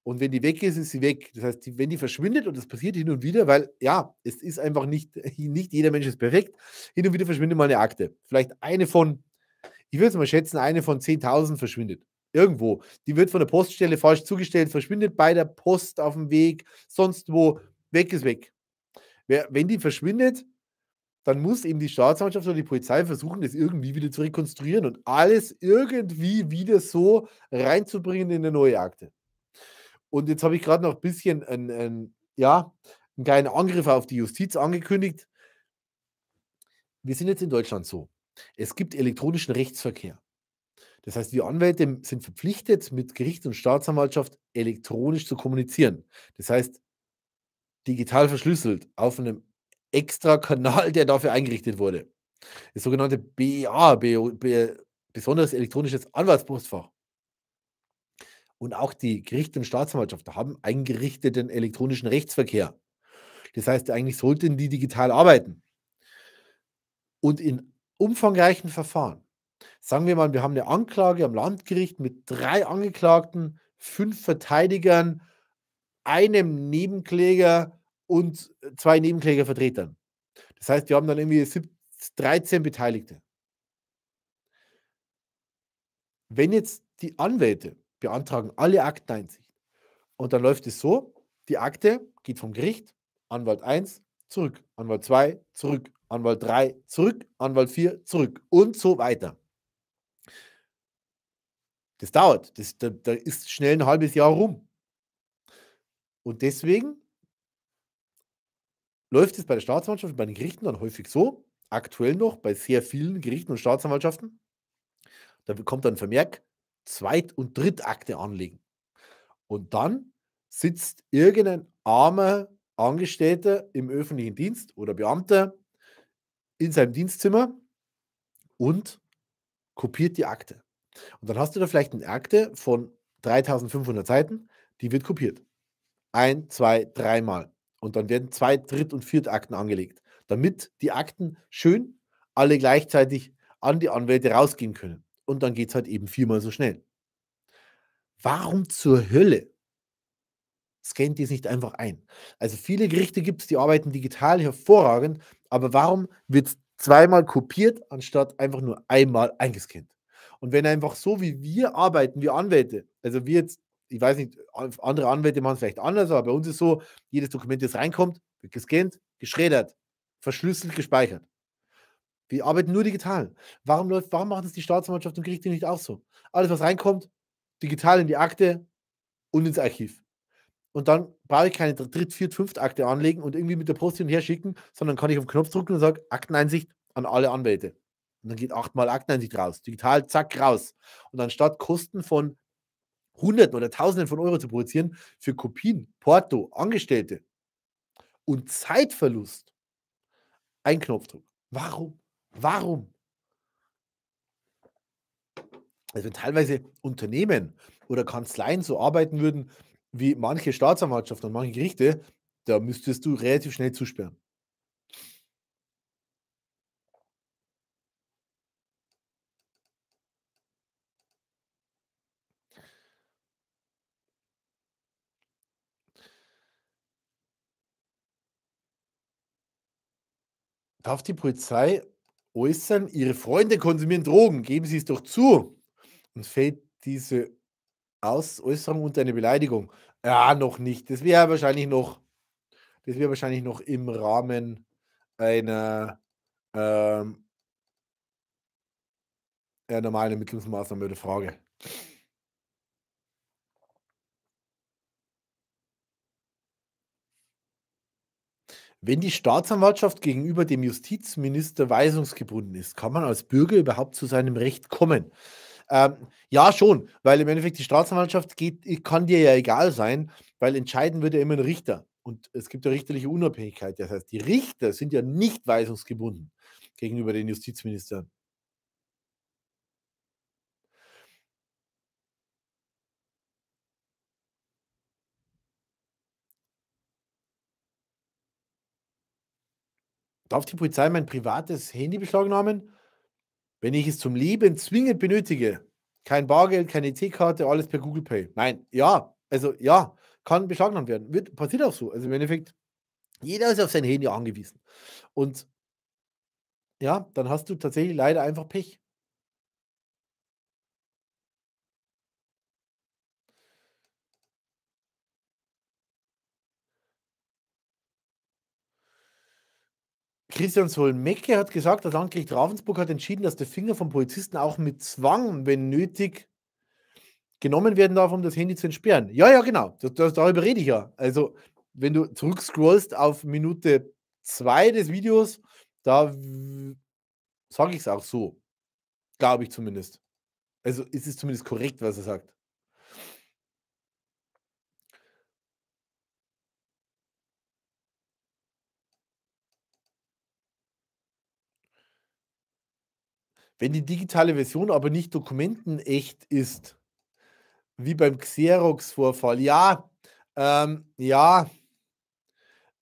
Und wenn die weg ist, ist sie weg. Das heißt, die, wenn die verschwindet, und das passiert hin und wieder, weil ja, es ist einfach nicht, nicht jeder Mensch ist perfekt, hin und wieder verschwindet mal eine Akte. Vielleicht eine von, ich würde es mal schätzen, eine von 10.000 verschwindet. Irgendwo. Die wird von der Poststelle falsch zugestellt, verschwindet bei der Post auf dem Weg, sonst wo, weg ist weg. Wenn die verschwindet, dann muss eben die Staatsanwaltschaft oder die Polizei versuchen, das irgendwie wieder zu rekonstruieren und alles irgendwie wieder so reinzubringen in eine neue Akte. Und jetzt habe ich gerade noch ein bisschen ein, ein, ja, einen kleinen Angriff auf die Justiz angekündigt. Wir sind jetzt in Deutschland so. Es gibt elektronischen Rechtsverkehr. Das heißt, wir Anwälte sind verpflichtet, mit Gericht und Staatsanwaltschaft elektronisch zu kommunizieren. Das heißt, digital verschlüsselt auf einem extra Kanal, der dafür eingerichtet wurde. Das sogenannte BEA, besonders elektronisches Anwaltspostfach. Und auch die Gerichte und Staatsanwaltschaft haben eingerichteten elektronischen Rechtsverkehr. Das heißt, eigentlich sollten die digital arbeiten. Und in umfangreichen Verfahren, sagen wir mal, wir haben eine Anklage am Landgericht mit drei Angeklagten, fünf Verteidigern, einem Nebenkläger, und äh, zwei Nebenklägervertretern. Das heißt, wir haben dann irgendwie 13 Beteiligte. Wenn jetzt die Anwälte beantragen alle Akteneinsicht und dann läuft es so, die Akte geht vom Gericht, Anwalt 1 zurück, Anwalt 2 zurück, Anwalt 3 zurück, Anwalt 4 zurück und so weiter. Das dauert, das, da, da ist schnell ein halbes Jahr rum. Und deswegen läuft es bei der Staatsanwaltschaft, bei den Gerichten dann häufig so, aktuell noch bei sehr vielen Gerichten und Staatsanwaltschaften, da kommt dann ein Vermerk, Zweit- und Drittakte anlegen. Und dann sitzt irgendein armer Angestellter im öffentlichen Dienst oder Beamter in seinem Dienstzimmer und kopiert die Akte. Und dann hast du da vielleicht eine Akte von 3500 Seiten, die wird kopiert. Ein, zwei, dreimal. Und dann werden zwei Dritt- und Viertakten angelegt, damit die Akten schön alle gleichzeitig an die Anwälte rausgehen können. Und dann geht es halt eben viermal so schnell. Warum zur Hölle scannt die es nicht einfach ein? Also viele Gerichte gibt es, die arbeiten digital hervorragend, aber warum wird es zweimal kopiert, anstatt einfach nur einmal eingescannt? Und wenn einfach so wie wir arbeiten, wir Anwälte, also wir jetzt ich weiß nicht, andere Anwälte machen es vielleicht anders, aber bei uns ist so, jedes Dokument, das reinkommt, wird gescannt, geschreddert, verschlüsselt, gespeichert. Wir arbeiten nur digital. Warum, läuft, warum macht es die Staatsanwaltschaft und Gerichte nicht auch so? Alles, was reinkommt, digital in die Akte und ins Archiv. Und dann brauche ich keine Dritt-, Viert-, Fünft-Akte anlegen und irgendwie mit der Post hin und her schicken, sondern kann ich auf den Knopf drücken und sage, Akteneinsicht an alle Anwälte. Und dann geht achtmal Akteneinsicht raus. Digital, zack, raus. Und anstatt Kosten von Hunderten oder Tausenden von Euro zu produzieren für Kopien, Porto, Angestellte und Zeitverlust. Ein Knopfdruck. Warum? Warum? Also wenn teilweise Unternehmen oder Kanzleien so arbeiten würden wie manche Staatsanwaltschaften und manche Gerichte, da müsstest du relativ schnell zusperren. darf die Polizei äußern, ihre Freunde konsumieren Drogen, geben sie es doch zu. Und fällt diese Aus Äußerung unter eine Beleidigung? Ja, noch nicht. Das wäre wahrscheinlich noch, das wäre wahrscheinlich noch im Rahmen einer, ähm, einer normalen Ermittlungsmaßnahme oder Frage. Wenn die Staatsanwaltschaft gegenüber dem Justizminister weisungsgebunden ist, kann man als Bürger überhaupt zu seinem Recht kommen? Ähm, ja, schon, weil im Endeffekt die Staatsanwaltschaft geht, kann dir ja egal sein, weil entscheiden wird ja immer ein Richter. Und es gibt ja richterliche Unabhängigkeit. Das heißt, die Richter sind ja nicht weisungsgebunden gegenüber den Justizministern. Darf die Polizei mein privates Handy beschlagnahmen? Wenn ich es zum Leben zwingend benötige. Kein Bargeld, keine EC-Karte, alles per Google Pay. Nein, ja, also ja, kann beschlagnahmt werden. Wird, passiert auch so. Also im Endeffekt, jeder ist auf sein Handy angewiesen. Und ja, dann hast du tatsächlich leider einfach Pech. Christian Solmecke hat gesagt, das Landgericht Ravensburg hat entschieden, dass der Finger von Polizisten auch mit Zwang, wenn nötig, genommen werden darf, um das Handy zu entsperren. Ja, ja, genau. Das, das, darüber rede ich ja. Also, wenn du zurückscrollst auf Minute 2 des Videos, da sage ich es auch so. Glaube ich zumindest. Also ist es zumindest korrekt, was er sagt. Wenn die digitale Version aber nicht dokumentenecht ist, wie beim Xerox-Vorfall, ja, ähm, ja,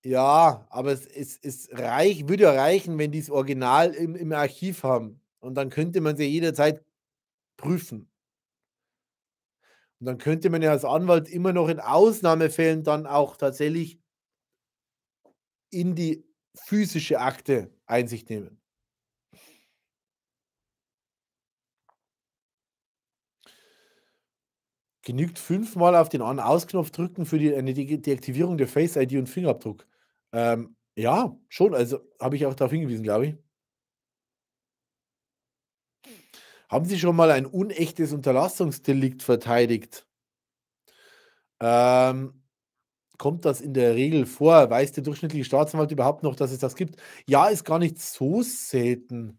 ja, aber es, es, es reich, würde ja reichen, wenn die das Original im, im Archiv haben. Und dann könnte man sie ja jederzeit prüfen. Und dann könnte man ja als Anwalt immer noch in Ausnahmefällen dann auch tatsächlich in die physische Akte Einsicht nehmen. genügt fünfmal auf den An- aus knopf drücken für die, eine Deaktivierung der Face-ID und Fingerabdruck. Ähm, ja, schon. Also habe ich auch darauf hingewiesen, glaube ich. Haben Sie schon mal ein unechtes Unterlassungsdelikt verteidigt? Ähm, kommt das in der Regel vor? Weiß der durchschnittliche Staatsanwalt überhaupt noch, dass es das gibt? Ja, ist gar nicht so selten.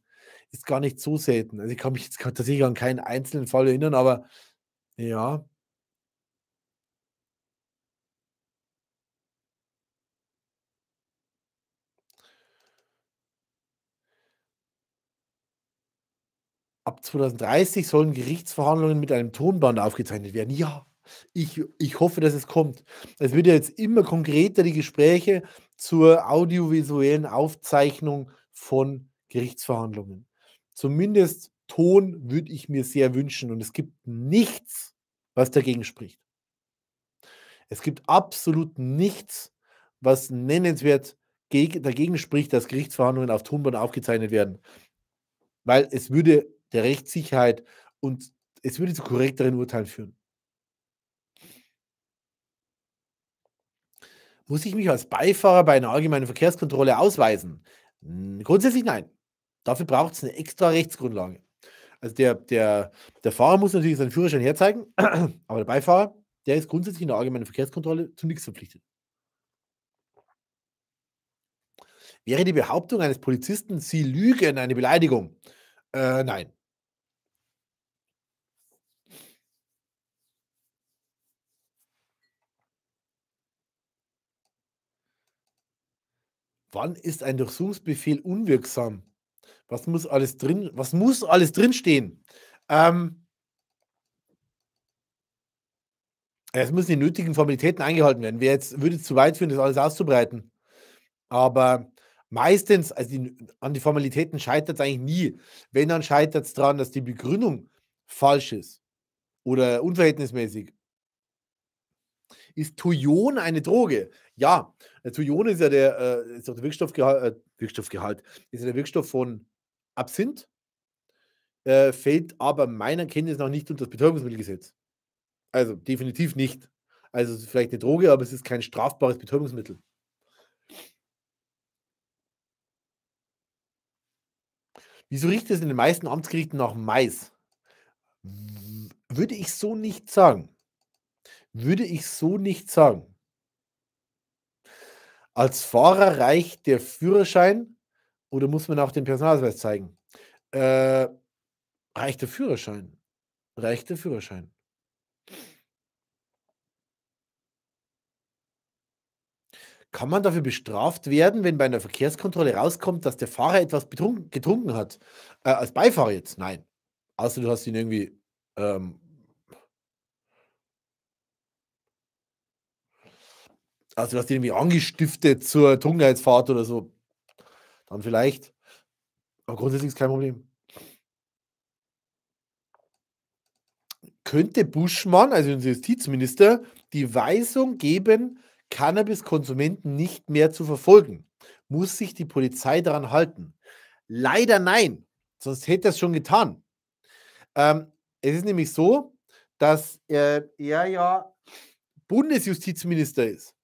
Ist gar nicht so selten. Also ich kann mich jetzt tatsächlich an keinen einzelnen Fall erinnern, aber ja, ab 2030 sollen Gerichtsverhandlungen mit einem Tonband aufgezeichnet werden. Ja, ich, ich hoffe, dass es kommt. Es wird ja jetzt immer konkreter, die Gespräche zur audiovisuellen Aufzeichnung von Gerichtsverhandlungen. Zumindest Ton würde ich mir sehr wünschen und es gibt nichts, was dagegen spricht. Es gibt absolut nichts, was nennenswert dagegen spricht, dass Gerichtsverhandlungen auf Tonband aufgezeichnet werden. Weil es würde der Rechtssicherheit und es würde zu korrekteren Urteilen führen. Muss ich mich als Beifahrer bei einer allgemeinen Verkehrskontrolle ausweisen? Grundsätzlich nein. Dafür braucht es eine extra Rechtsgrundlage. Also der, der, der Fahrer muss natürlich seinen Führerschein herzeigen, aber der Beifahrer, der ist grundsätzlich in der allgemeinen Verkehrskontrolle zu nichts verpflichtet. Wäre die Behauptung eines Polizisten, sie lügen, eine Beleidigung? Äh, nein. Wann ist ein Durchsuchungsbefehl unwirksam? Was muss alles drin? Was muss alles drinstehen? Ähm, es müssen die nötigen Formalitäten eingehalten werden. Wer jetzt würde zu weit führen, das alles auszubreiten. Aber meistens, also die, an die Formalitäten scheitert es eigentlich nie. Wenn, dann scheitert es daran, dass die Begründung falsch ist oder unverhältnismäßig. Ist Thujon eine Droge? Ja, Thulione ist ja der, äh, ist auch der Wirkstoffgehalt, äh, Wirkstoffgehalt, ist ja der Wirkstoff von Absinth, äh, fällt aber meiner Kenntnis nach nicht unter das Betäubungsmittelgesetz. Also definitiv nicht. Also ist es vielleicht eine Droge, aber es ist kein strafbares Betäubungsmittel. Wieso riecht es in den meisten Amtsgerichten nach Mais? Würde ich so nicht sagen. Würde ich so nicht sagen. Als Fahrer reicht der Führerschein oder muss man auch den Personalausweis zeigen? Äh, reicht der Führerschein? Reicht der Führerschein? Kann man dafür bestraft werden, wenn bei einer Verkehrskontrolle rauskommt, dass der Fahrer etwas getrunken hat? Äh, als Beifahrer jetzt? Nein. Außer du hast ihn irgendwie ähm, also du hast ihn irgendwie angestiftet zur Trunkenheitsfahrt oder so, dann vielleicht. Aber grundsätzlich ist kein Problem. Könnte Buschmann, also unser Justizminister, die Weisung geben, Cannabiskonsumenten nicht mehr zu verfolgen? Muss sich die Polizei daran halten? Leider nein, sonst hätte er es schon getan. Ähm, es ist nämlich so, dass äh, er ja Bundesjustizminister ist.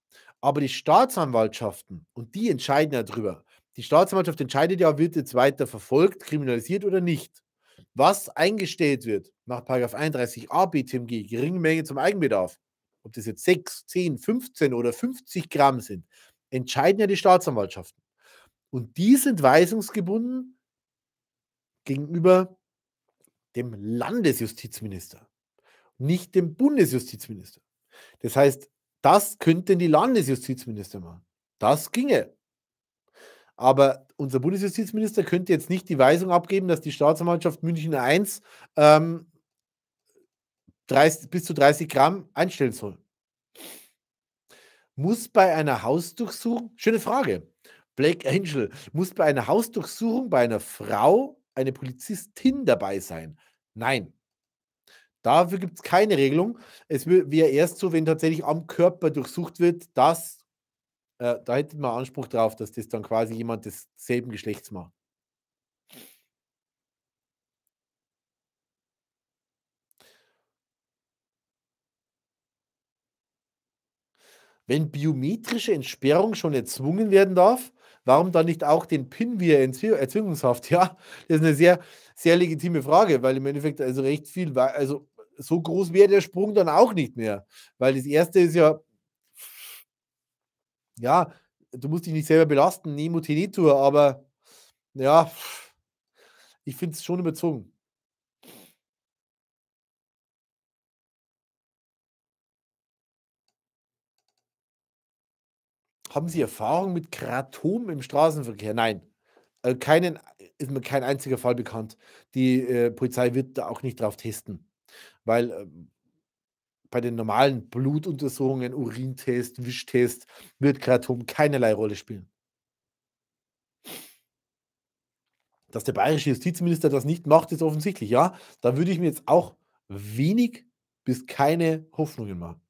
Aber die Staatsanwaltschaften, und die entscheiden ja drüber, die Staatsanwaltschaft entscheidet ja, wird jetzt weiter verfolgt, kriminalisiert oder nicht. Was eingestellt wird nach 31a BTMG, geringe Menge zum Eigenbedarf, ob das jetzt 6, 10, 15 oder 50 Gramm sind, entscheiden ja die Staatsanwaltschaften. Und die sind weisungsgebunden gegenüber dem Landesjustizminister, nicht dem Bundesjustizminister. Das heißt, das könnten die Landesjustizminister machen. Das ginge. Aber unser Bundesjustizminister könnte jetzt nicht die Weisung abgeben, dass die Staatsanwaltschaft München 1 ähm, 30, bis zu 30 Gramm einstellen soll. Muss bei einer Hausdurchsuchung, schöne Frage, Black Angel, muss bei einer Hausdurchsuchung bei einer Frau eine Polizistin dabei sein? Nein. Dafür gibt es keine Regelung. Es wäre erst so, wenn tatsächlich am Körper durchsucht wird, dass äh, da hätte man Anspruch drauf, dass das dann quasi jemand desselben Geschlechts macht. Wenn biometrische Entsperrung schon erzwungen werden darf, warum dann nicht auch den PIN via Erzwingungshaft? Ja, das ist eine sehr, sehr legitime Frage, weil im Endeffekt also recht viel, also so groß wäre der Sprung dann auch nicht mehr. Weil das erste ist ja, ja, du musst dich nicht selber belasten, Nemo Tenitur, aber ja, ich finde es schon überzogen. Haben Sie Erfahrung mit Kratom im Straßenverkehr? Nein. Äh, keinen, ist mir kein einziger Fall bekannt. Die äh, Polizei wird da auch nicht drauf testen weil äh, bei den normalen Blutuntersuchungen, Urintest, Wischtest wird Kratom keinerlei Rolle spielen. Dass der bayerische Justizminister das nicht macht, ist offensichtlich. Ja, da würde ich mir jetzt auch wenig bis keine Hoffnungen machen.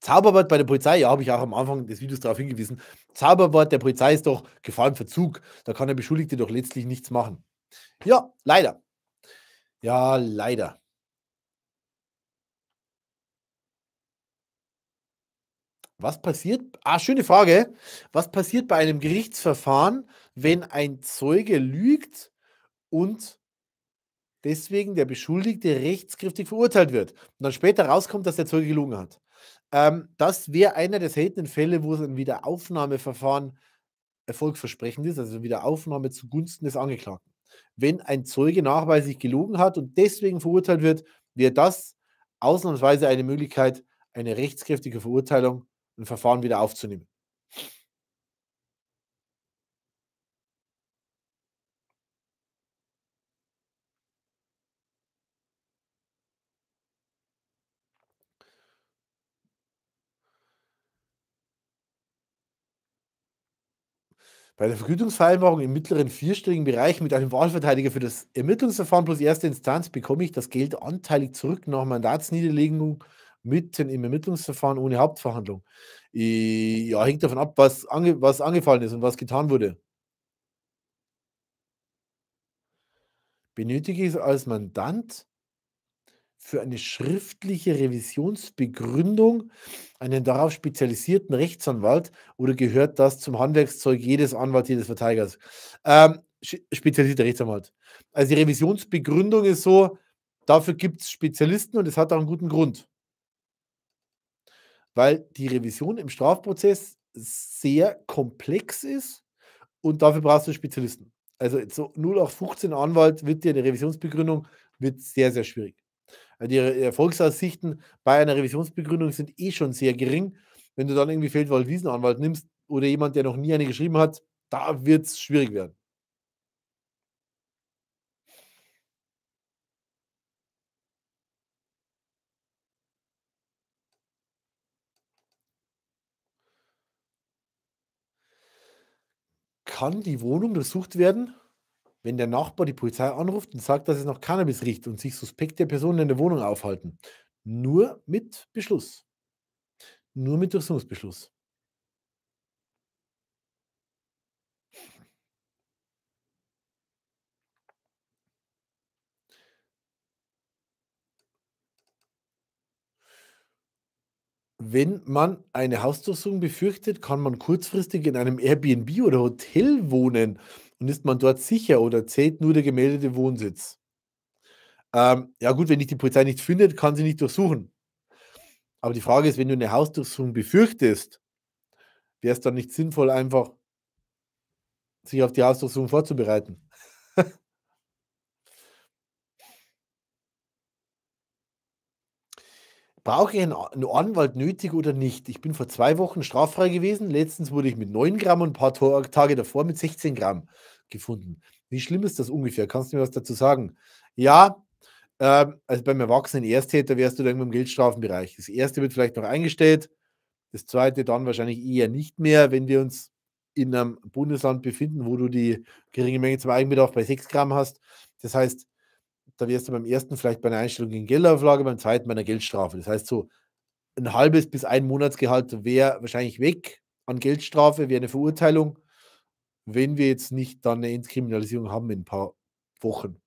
Zauberwort bei der Polizei, ja, habe ich auch am Anfang des Videos darauf hingewiesen. Zauberwort der Polizei ist doch Gefahr im Verzug. Da kann der Beschuldigte doch letztlich nichts machen. Ja, leider. Ja, leider. Was passiert? Ah, schöne Frage. Was passiert bei einem Gerichtsverfahren, wenn ein Zeuge lügt und deswegen der Beschuldigte rechtskräftig verurteilt wird und dann später rauskommt, dass der Zeuge gelogen hat? Ähm, das wäre einer der seltenen Fälle, wo ein Wiederaufnahmeverfahren erfolgversprechend ist, also Wiederaufnahme zugunsten des Angeklagten wenn ein Zeuge nachweislich gelogen hat und deswegen verurteilt wird, wäre das ausnahmsweise eine Möglichkeit, eine rechtskräftige Verurteilung ein Verfahren wieder aufzunehmen. Bei der Vergütungsvereinbarung im mittleren vierstelligen Bereich mit einem Wahlverteidiger für das Ermittlungsverfahren plus erste Instanz bekomme ich das Geld anteilig zurück nach Mandatsniederlegung mitten im Ermittlungsverfahren ohne Hauptverhandlung. Ja, hängt davon ab, was, ange was angefallen ist und was getan wurde. Benötige ich als Mandant für eine schriftliche Revisionsbegründung einen darauf spezialisierten Rechtsanwalt oder gehört das zum Handwerkszeug jedes Anwalts, jedes Verteidigers? Ähm, spezialisierter Rechtsanwalt. Also die Revisionsbegründung ist so, dafür gibt es Spezialisten und es hat auch einen guten Grund. Weil die Revision im Strafprozess sehr komplex ist und dafür brauchst du Spezialisten. Also so 0 auf 15 Anwalt wird dir eine Revisionsbegründung wird sehr, sehr schwierig. Die Erfolgsaussichten äh, bei einer Revisionsbegründung sind eh schon sehr gering. Wenn du dann irgendwie feldwald wiesen anwalt nimmst oder jemand, der noch nie eine geschrieben hat, da wird es schwierig werden. Kann die Wohnung durchsucht werden? Wenn der Nachbar die Polizei anruft und sagt, dass es nach Cannabis riecht und sich suspekte Personen in der Wohnung aufhalten, nur mit Beschluss. Nur mit Durchsuchungsbeschluss. Wenn man eine Hausdurchsuchung befürchtet, kann man kurzfristig in einem Airbnb oder Hotel wohnen. Und ist man dort sicher oder zählt nur der gemeldete Wohnsitz? Ähm, ja gut, wenn dich die Polizei nicht findet, kann sie nicht durchsuchen. Aber die Frage ist, wenn du eine Hausdurchsuchung befürchtest, wäre es dann nicht sinnvoll, einfach sich auf die Hausdurchsuchung vorzubereiten? Brauche ich einen, Anwalt nötig oder nicht? Ich bin vor zwei Wochen straffrei gewesen. Letztens wurde ich mit 9 Gramm und ein paar Tage davor mit 16 Gramm gefunden. Wie schlimm ist das ungefähr? Kannst du mir was dazu sagen? Ja, äh, also beim erwachsenen Ersttäter wärst du da irgendwo im Geldstrafenbereich. Das erste wird vielleicht noch eingestellt, das zweite dann wahrscheinlich eher nicht mehr, wenn wir uns in einem Bundesland befinden, wo du die geringe Menge zum Eigenbedarf bei 6 Gramm hast. Das heißt, da wärst du beim ersten vielleicht bei einer Einstellung gegen Geldauflage, beim zweiten bei einer Geldstrafe. Das heißt, so ein halbes bis ein Monatsgehalt wäre wahrscheinlich weg an Geldstrafe, wäre eine Verurteilung, wenn wir jetzt nicht dann eine Entkriminalisierung haben in ein paar Wochen.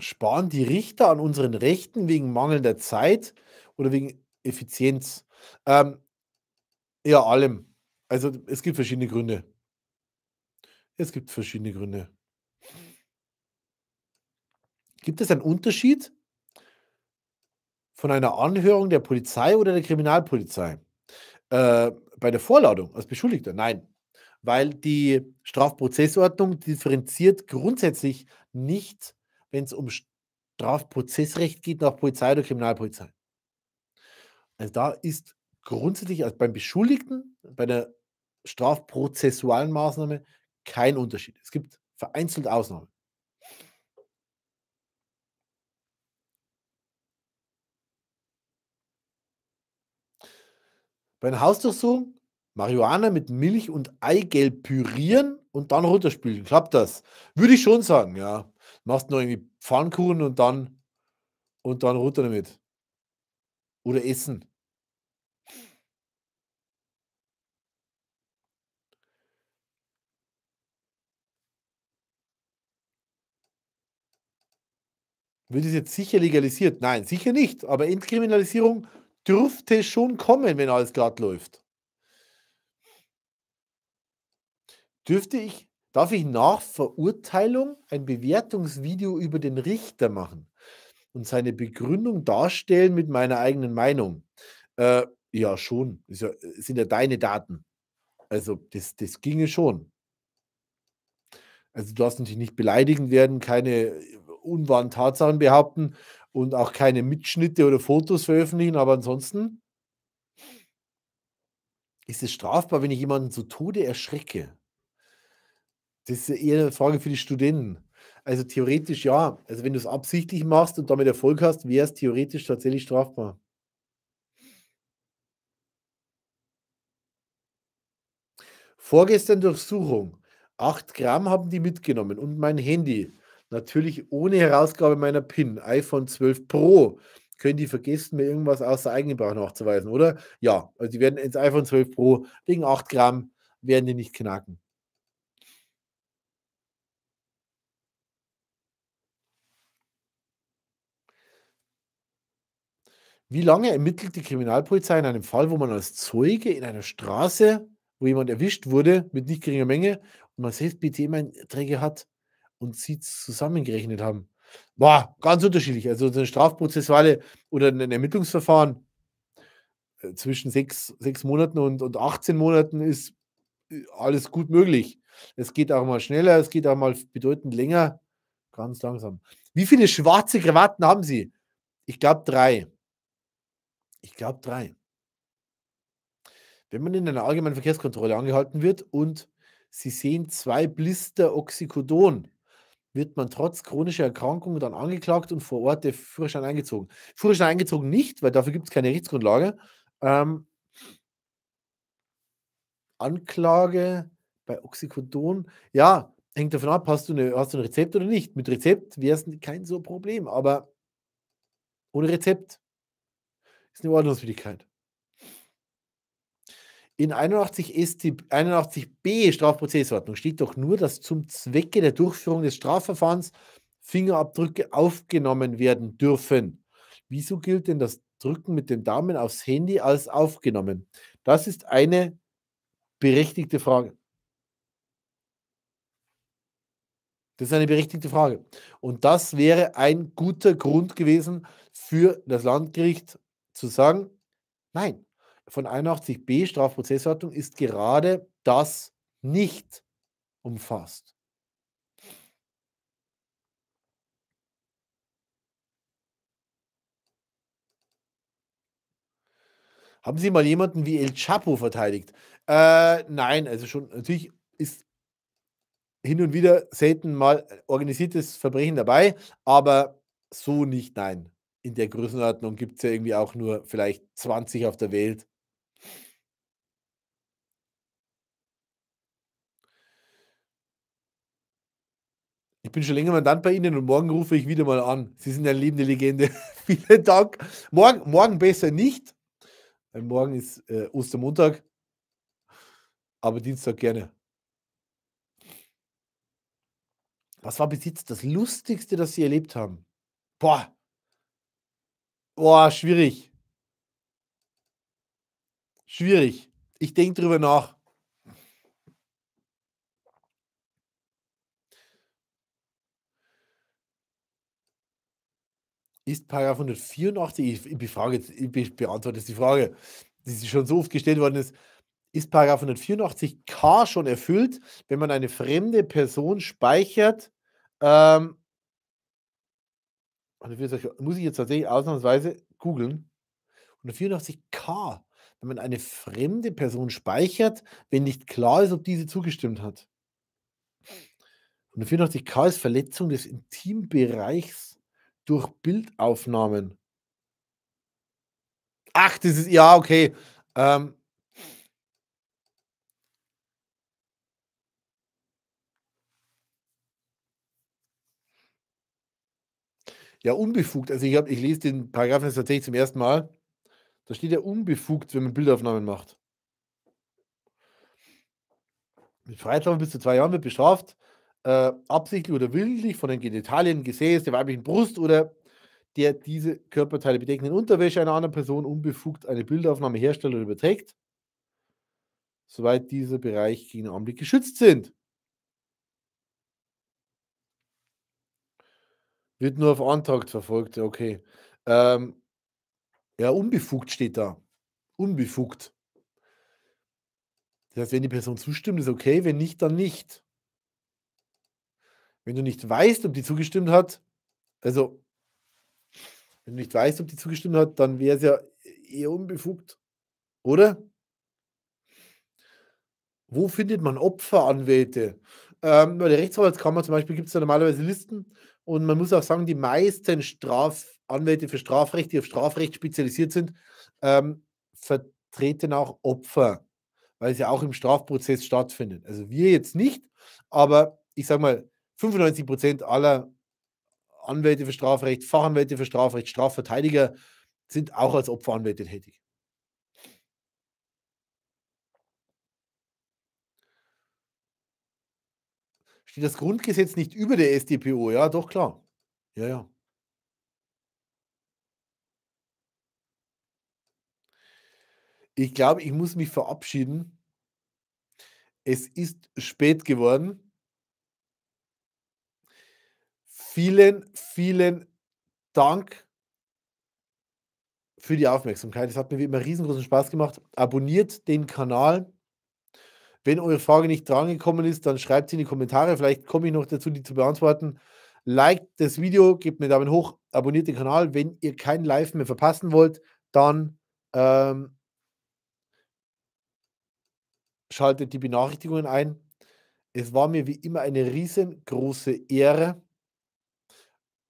Sparen die Richter an unseren Rechten wegen mangelnder Zeit oder wegen Effizienz. Ähm, ja, allem. Also es gibt verschiedene Gründe. Es gibt verschiedene Gründe. Gibt es einen Unterschied von einer Anhörung der Polizei oder der Kriminalpolizei äh, bei der Vorladung als Beschuldigter? Nein, weil die Strafprozessordnung differenziert grundsätzlich nicht, wenn es um Strafprozessrecht geht, nach Polizei oder Kriminalpolizei. Also da ist grundsätzlich also beim Beschuldigten, bei der strafprozessualen Maßnahme kein Unterschied. Es gibt vereinzelt Ausnahmen. Bei einer Hausdurchsuchung Marihuana mit Milch und Eigelb pürieren und dann runterspülen. Klappt das? Würde ich schon sagen, ja. Machst nur irgendwie Pfannkuchen und dann und dann runter damit oder essen. Wird es jetzt sicher legalisiert? Nein, sicher nicht. Aber Entkriminalisierung dürfte schon kommen, wenn alles glatt läuft. Dürfte ich, darf ich nach Verurteilung ein Bewertungsvideo über den Richter machen? und seine Begründung darstellen mit meiner eigenen Meinung. Äh, ja, schon. Das äh, sind ja deine Daten. Also das, das ginge schon. Also du darfst natürlich nicht beleidigend werden, keine äh, unwahren Tatsachen behaupten und auch keine Mitschnitte oder Fotos veröffentlichen, aber ansonsten ist es strafbar, wenn ich jemanden zu Tode erschrecke. Das ist eher eine Frage für die Studenten. Also theoretisch ja. Also wenn du es absichtlich machst und damit Erfolg hast, wäre es theoretisch tatsächlich strafbar. Vorgestern Durchsuchung. 8 Gramm haben die mitgenommen und mein Handy. Natürlich ohne Herausgabe meiner PIN. iPhone 12 Pro. Können die vergessen, mir irgendwas außer Eigengebrauch nachzuweisen, oder? Ja, also die werden ins iPhone 12 Pro wegen 8 Gramm werden die nicht knacken. Wie lange ermittelt die Kriminalpolizei in einem Fall, wo man als Zeuge in einer Straße, wo jemand erwischt wurde, mit nicht geringer Menge und man selbst BTM-Einträge hat und sie zusammengerechnet haben? Boah, ganz unterschiedlich. Also so ein Strafprozessuale oder ein Ermittlungsverfahren äh, zwischen sechs, sechs Monaten und, und 18 Monaten ist äh, alles gut möglich. Es geht auch mal schneller, es geht auch mal bedeutend länger. Ganz langsam. Wie viele schwarze Krawatten haben Sie? Ich glaube drei. Ich glaube drei. Wenn man in einer allgemeinen Verkehrskontrolle angehalten wird und Sie sehen zwei Blister Oxycodon, wird man trotz chronischer Erkrankung dann angeklagt und vor Ort der Führerschein eingezogen. Führerschein eingezogen nicht, weil dafür gibt es keine Rechtsgrundlage. Ähm, Anklage bei Oxycodon, ja, hängt davon ab, hast du, eine, hast du ein Rezept oder nicht. Mit Rezept wäre es kein so Problem, aber ohne Rezept ist eine Ordnungswidrigkeit. In 81, 81b Strafprozessordnung steht doch nur, dass zum Zwecke der Durchführung des Strafverfahrens Fingerabdrücke aufgenommen werden dürfen. Wieso gilt denn das Drücken mit dem Daumen aufs Handy als aufgenommen? Das ist eine berechtigte Frage. Das ist eine berechtigte Frage. Und das wäre ein guter Grund gewesen für das Landgericht zu sagen, nein, von 81b Strafprozessordnung ist gerade das nicht umfasst. Haben Sie mal jemanden wie El Chapo verteidigt? Äh, nein, also schon, natürlich ist hin und wieder selten mal äh, organisiertes Verbrechen dabei, aber so nicht, nein in der Größenordnung gibt es ja irgendwie auch nur vielleicht 20 auf der Welt. Ich bin schon länger Mandant bei Ihnen und morgen rufe ich wieder mal an. Sie sind eine lebende Legende. Vielen Dank. Morgen, morgen besser nicht, weil morgen ist äh, Ostermontag. Aber Dienstag gerne. Was war bis jetzt das Lustigste, das Sie erlebt haben? Boah, Boah, schwierig. Schwierig. Ich denke drüber nach. Ist Paragraph 184, ich, befrage, ich beantworte jetzt die Frage, die schon so oft gestellt worden ist, ist Paragraph 184k schon erfüllt, wenn man eine fremde Person speichert ähm, und also, muss ich jetzt tatsächlich ausnahmsweise googeln, 184k, wenn man eine fremde Person speichert, wenn nicht klar ist, ob diese zugestimmt hat. 184k ist Verletzung des Intimbereichs durch Bildaufnahmen. Ach, das ist, ja, okay. Ähm, ja unbefugt. Also ich, hab, ich lese den Paragraphen jetzt tatsächlich zum ersten Mal. Da steht ja unbefugt, wenn man Bildaufnahmen macht. Mit Freiheitsstrafe bis zu zwei Jahren wird bestraft, äh, absichtlich oder willentlich von den Genitalien, Gesäß, der weiblichen Brust oder der diese Körperteile bedeckenden Unterwäsche einer anderen Person unbefugt eine Bildaufnahme herstellt oder überträgt, soweit dieser Bereich gegen den Anblick geschützt sind. Wird nur auf Antrag verfolgt, okay. Ähm, ja, unbefugt steht da. Unbefugt. Das heißt, wenn die Person zustimmt, ist okay, wenn nicht, dann nicht. Wenn du nicht weißt, ob die zugestimmt hat, also wenn du nicht weißt, ob die zugestimmt hat, dann wäre es ja e-, eher unbefugt, oder? Wo findet man Opferanwälte? Ähm, bei der Rechtsanwaltskammer zum Beispiel gibt es ja normalerweise Listen, und man muss auch sagen, die meisten Strafanwälte für Strafrecht, die auf Strafrecht spezialisiert sind, ähm, vertreten auch Opfer, weil es ja auch im Strafprozess stattfindet. Also wir jetzt nicht, aber ich sage mal, 95 Prozent aller Anwälte für Strafrecht, Fachanwälte für Strafrecht, Strafverteidiger sind auch als Opferanwälte tätig. Steht das Grundgesetz nicht über der SDPO? Ja, doch, klar. Ja, ja. Ich glaube, ich muss mich verabschieden. Es ist spät geworden. Vielen, vielen Dank für die Aufmerksamkeit. Es hat mir wie immer riesengroßen Spaß gemacht. Abonniert den Kanal. Wenn eure Frage nicht drangekommen ist, dann schreibt sie in die Kommentare. Vielleicht komme ich noch dazu, die zu beantworten. Liked das Video, gebt mir Daumen hoch, abonniert den Kanal. Wenn ihr kein Live mehr verpassen wollt, dann ähm, schaltet die Benachrichtigungen ein. Es war mir wie immer eine riesengroße Ehre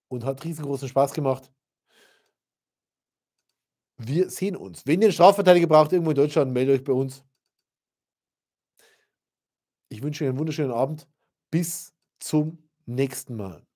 und hat riesengroßen Spaß gemacht. Wir sehen uns. Wenn ihr einen Strafverteidiger braucht irgendwo in Deutschland, meldet euch bei uns. Ich wünsche Ihnen einen wunderschönen Abend. Bis zum nächsten Mal.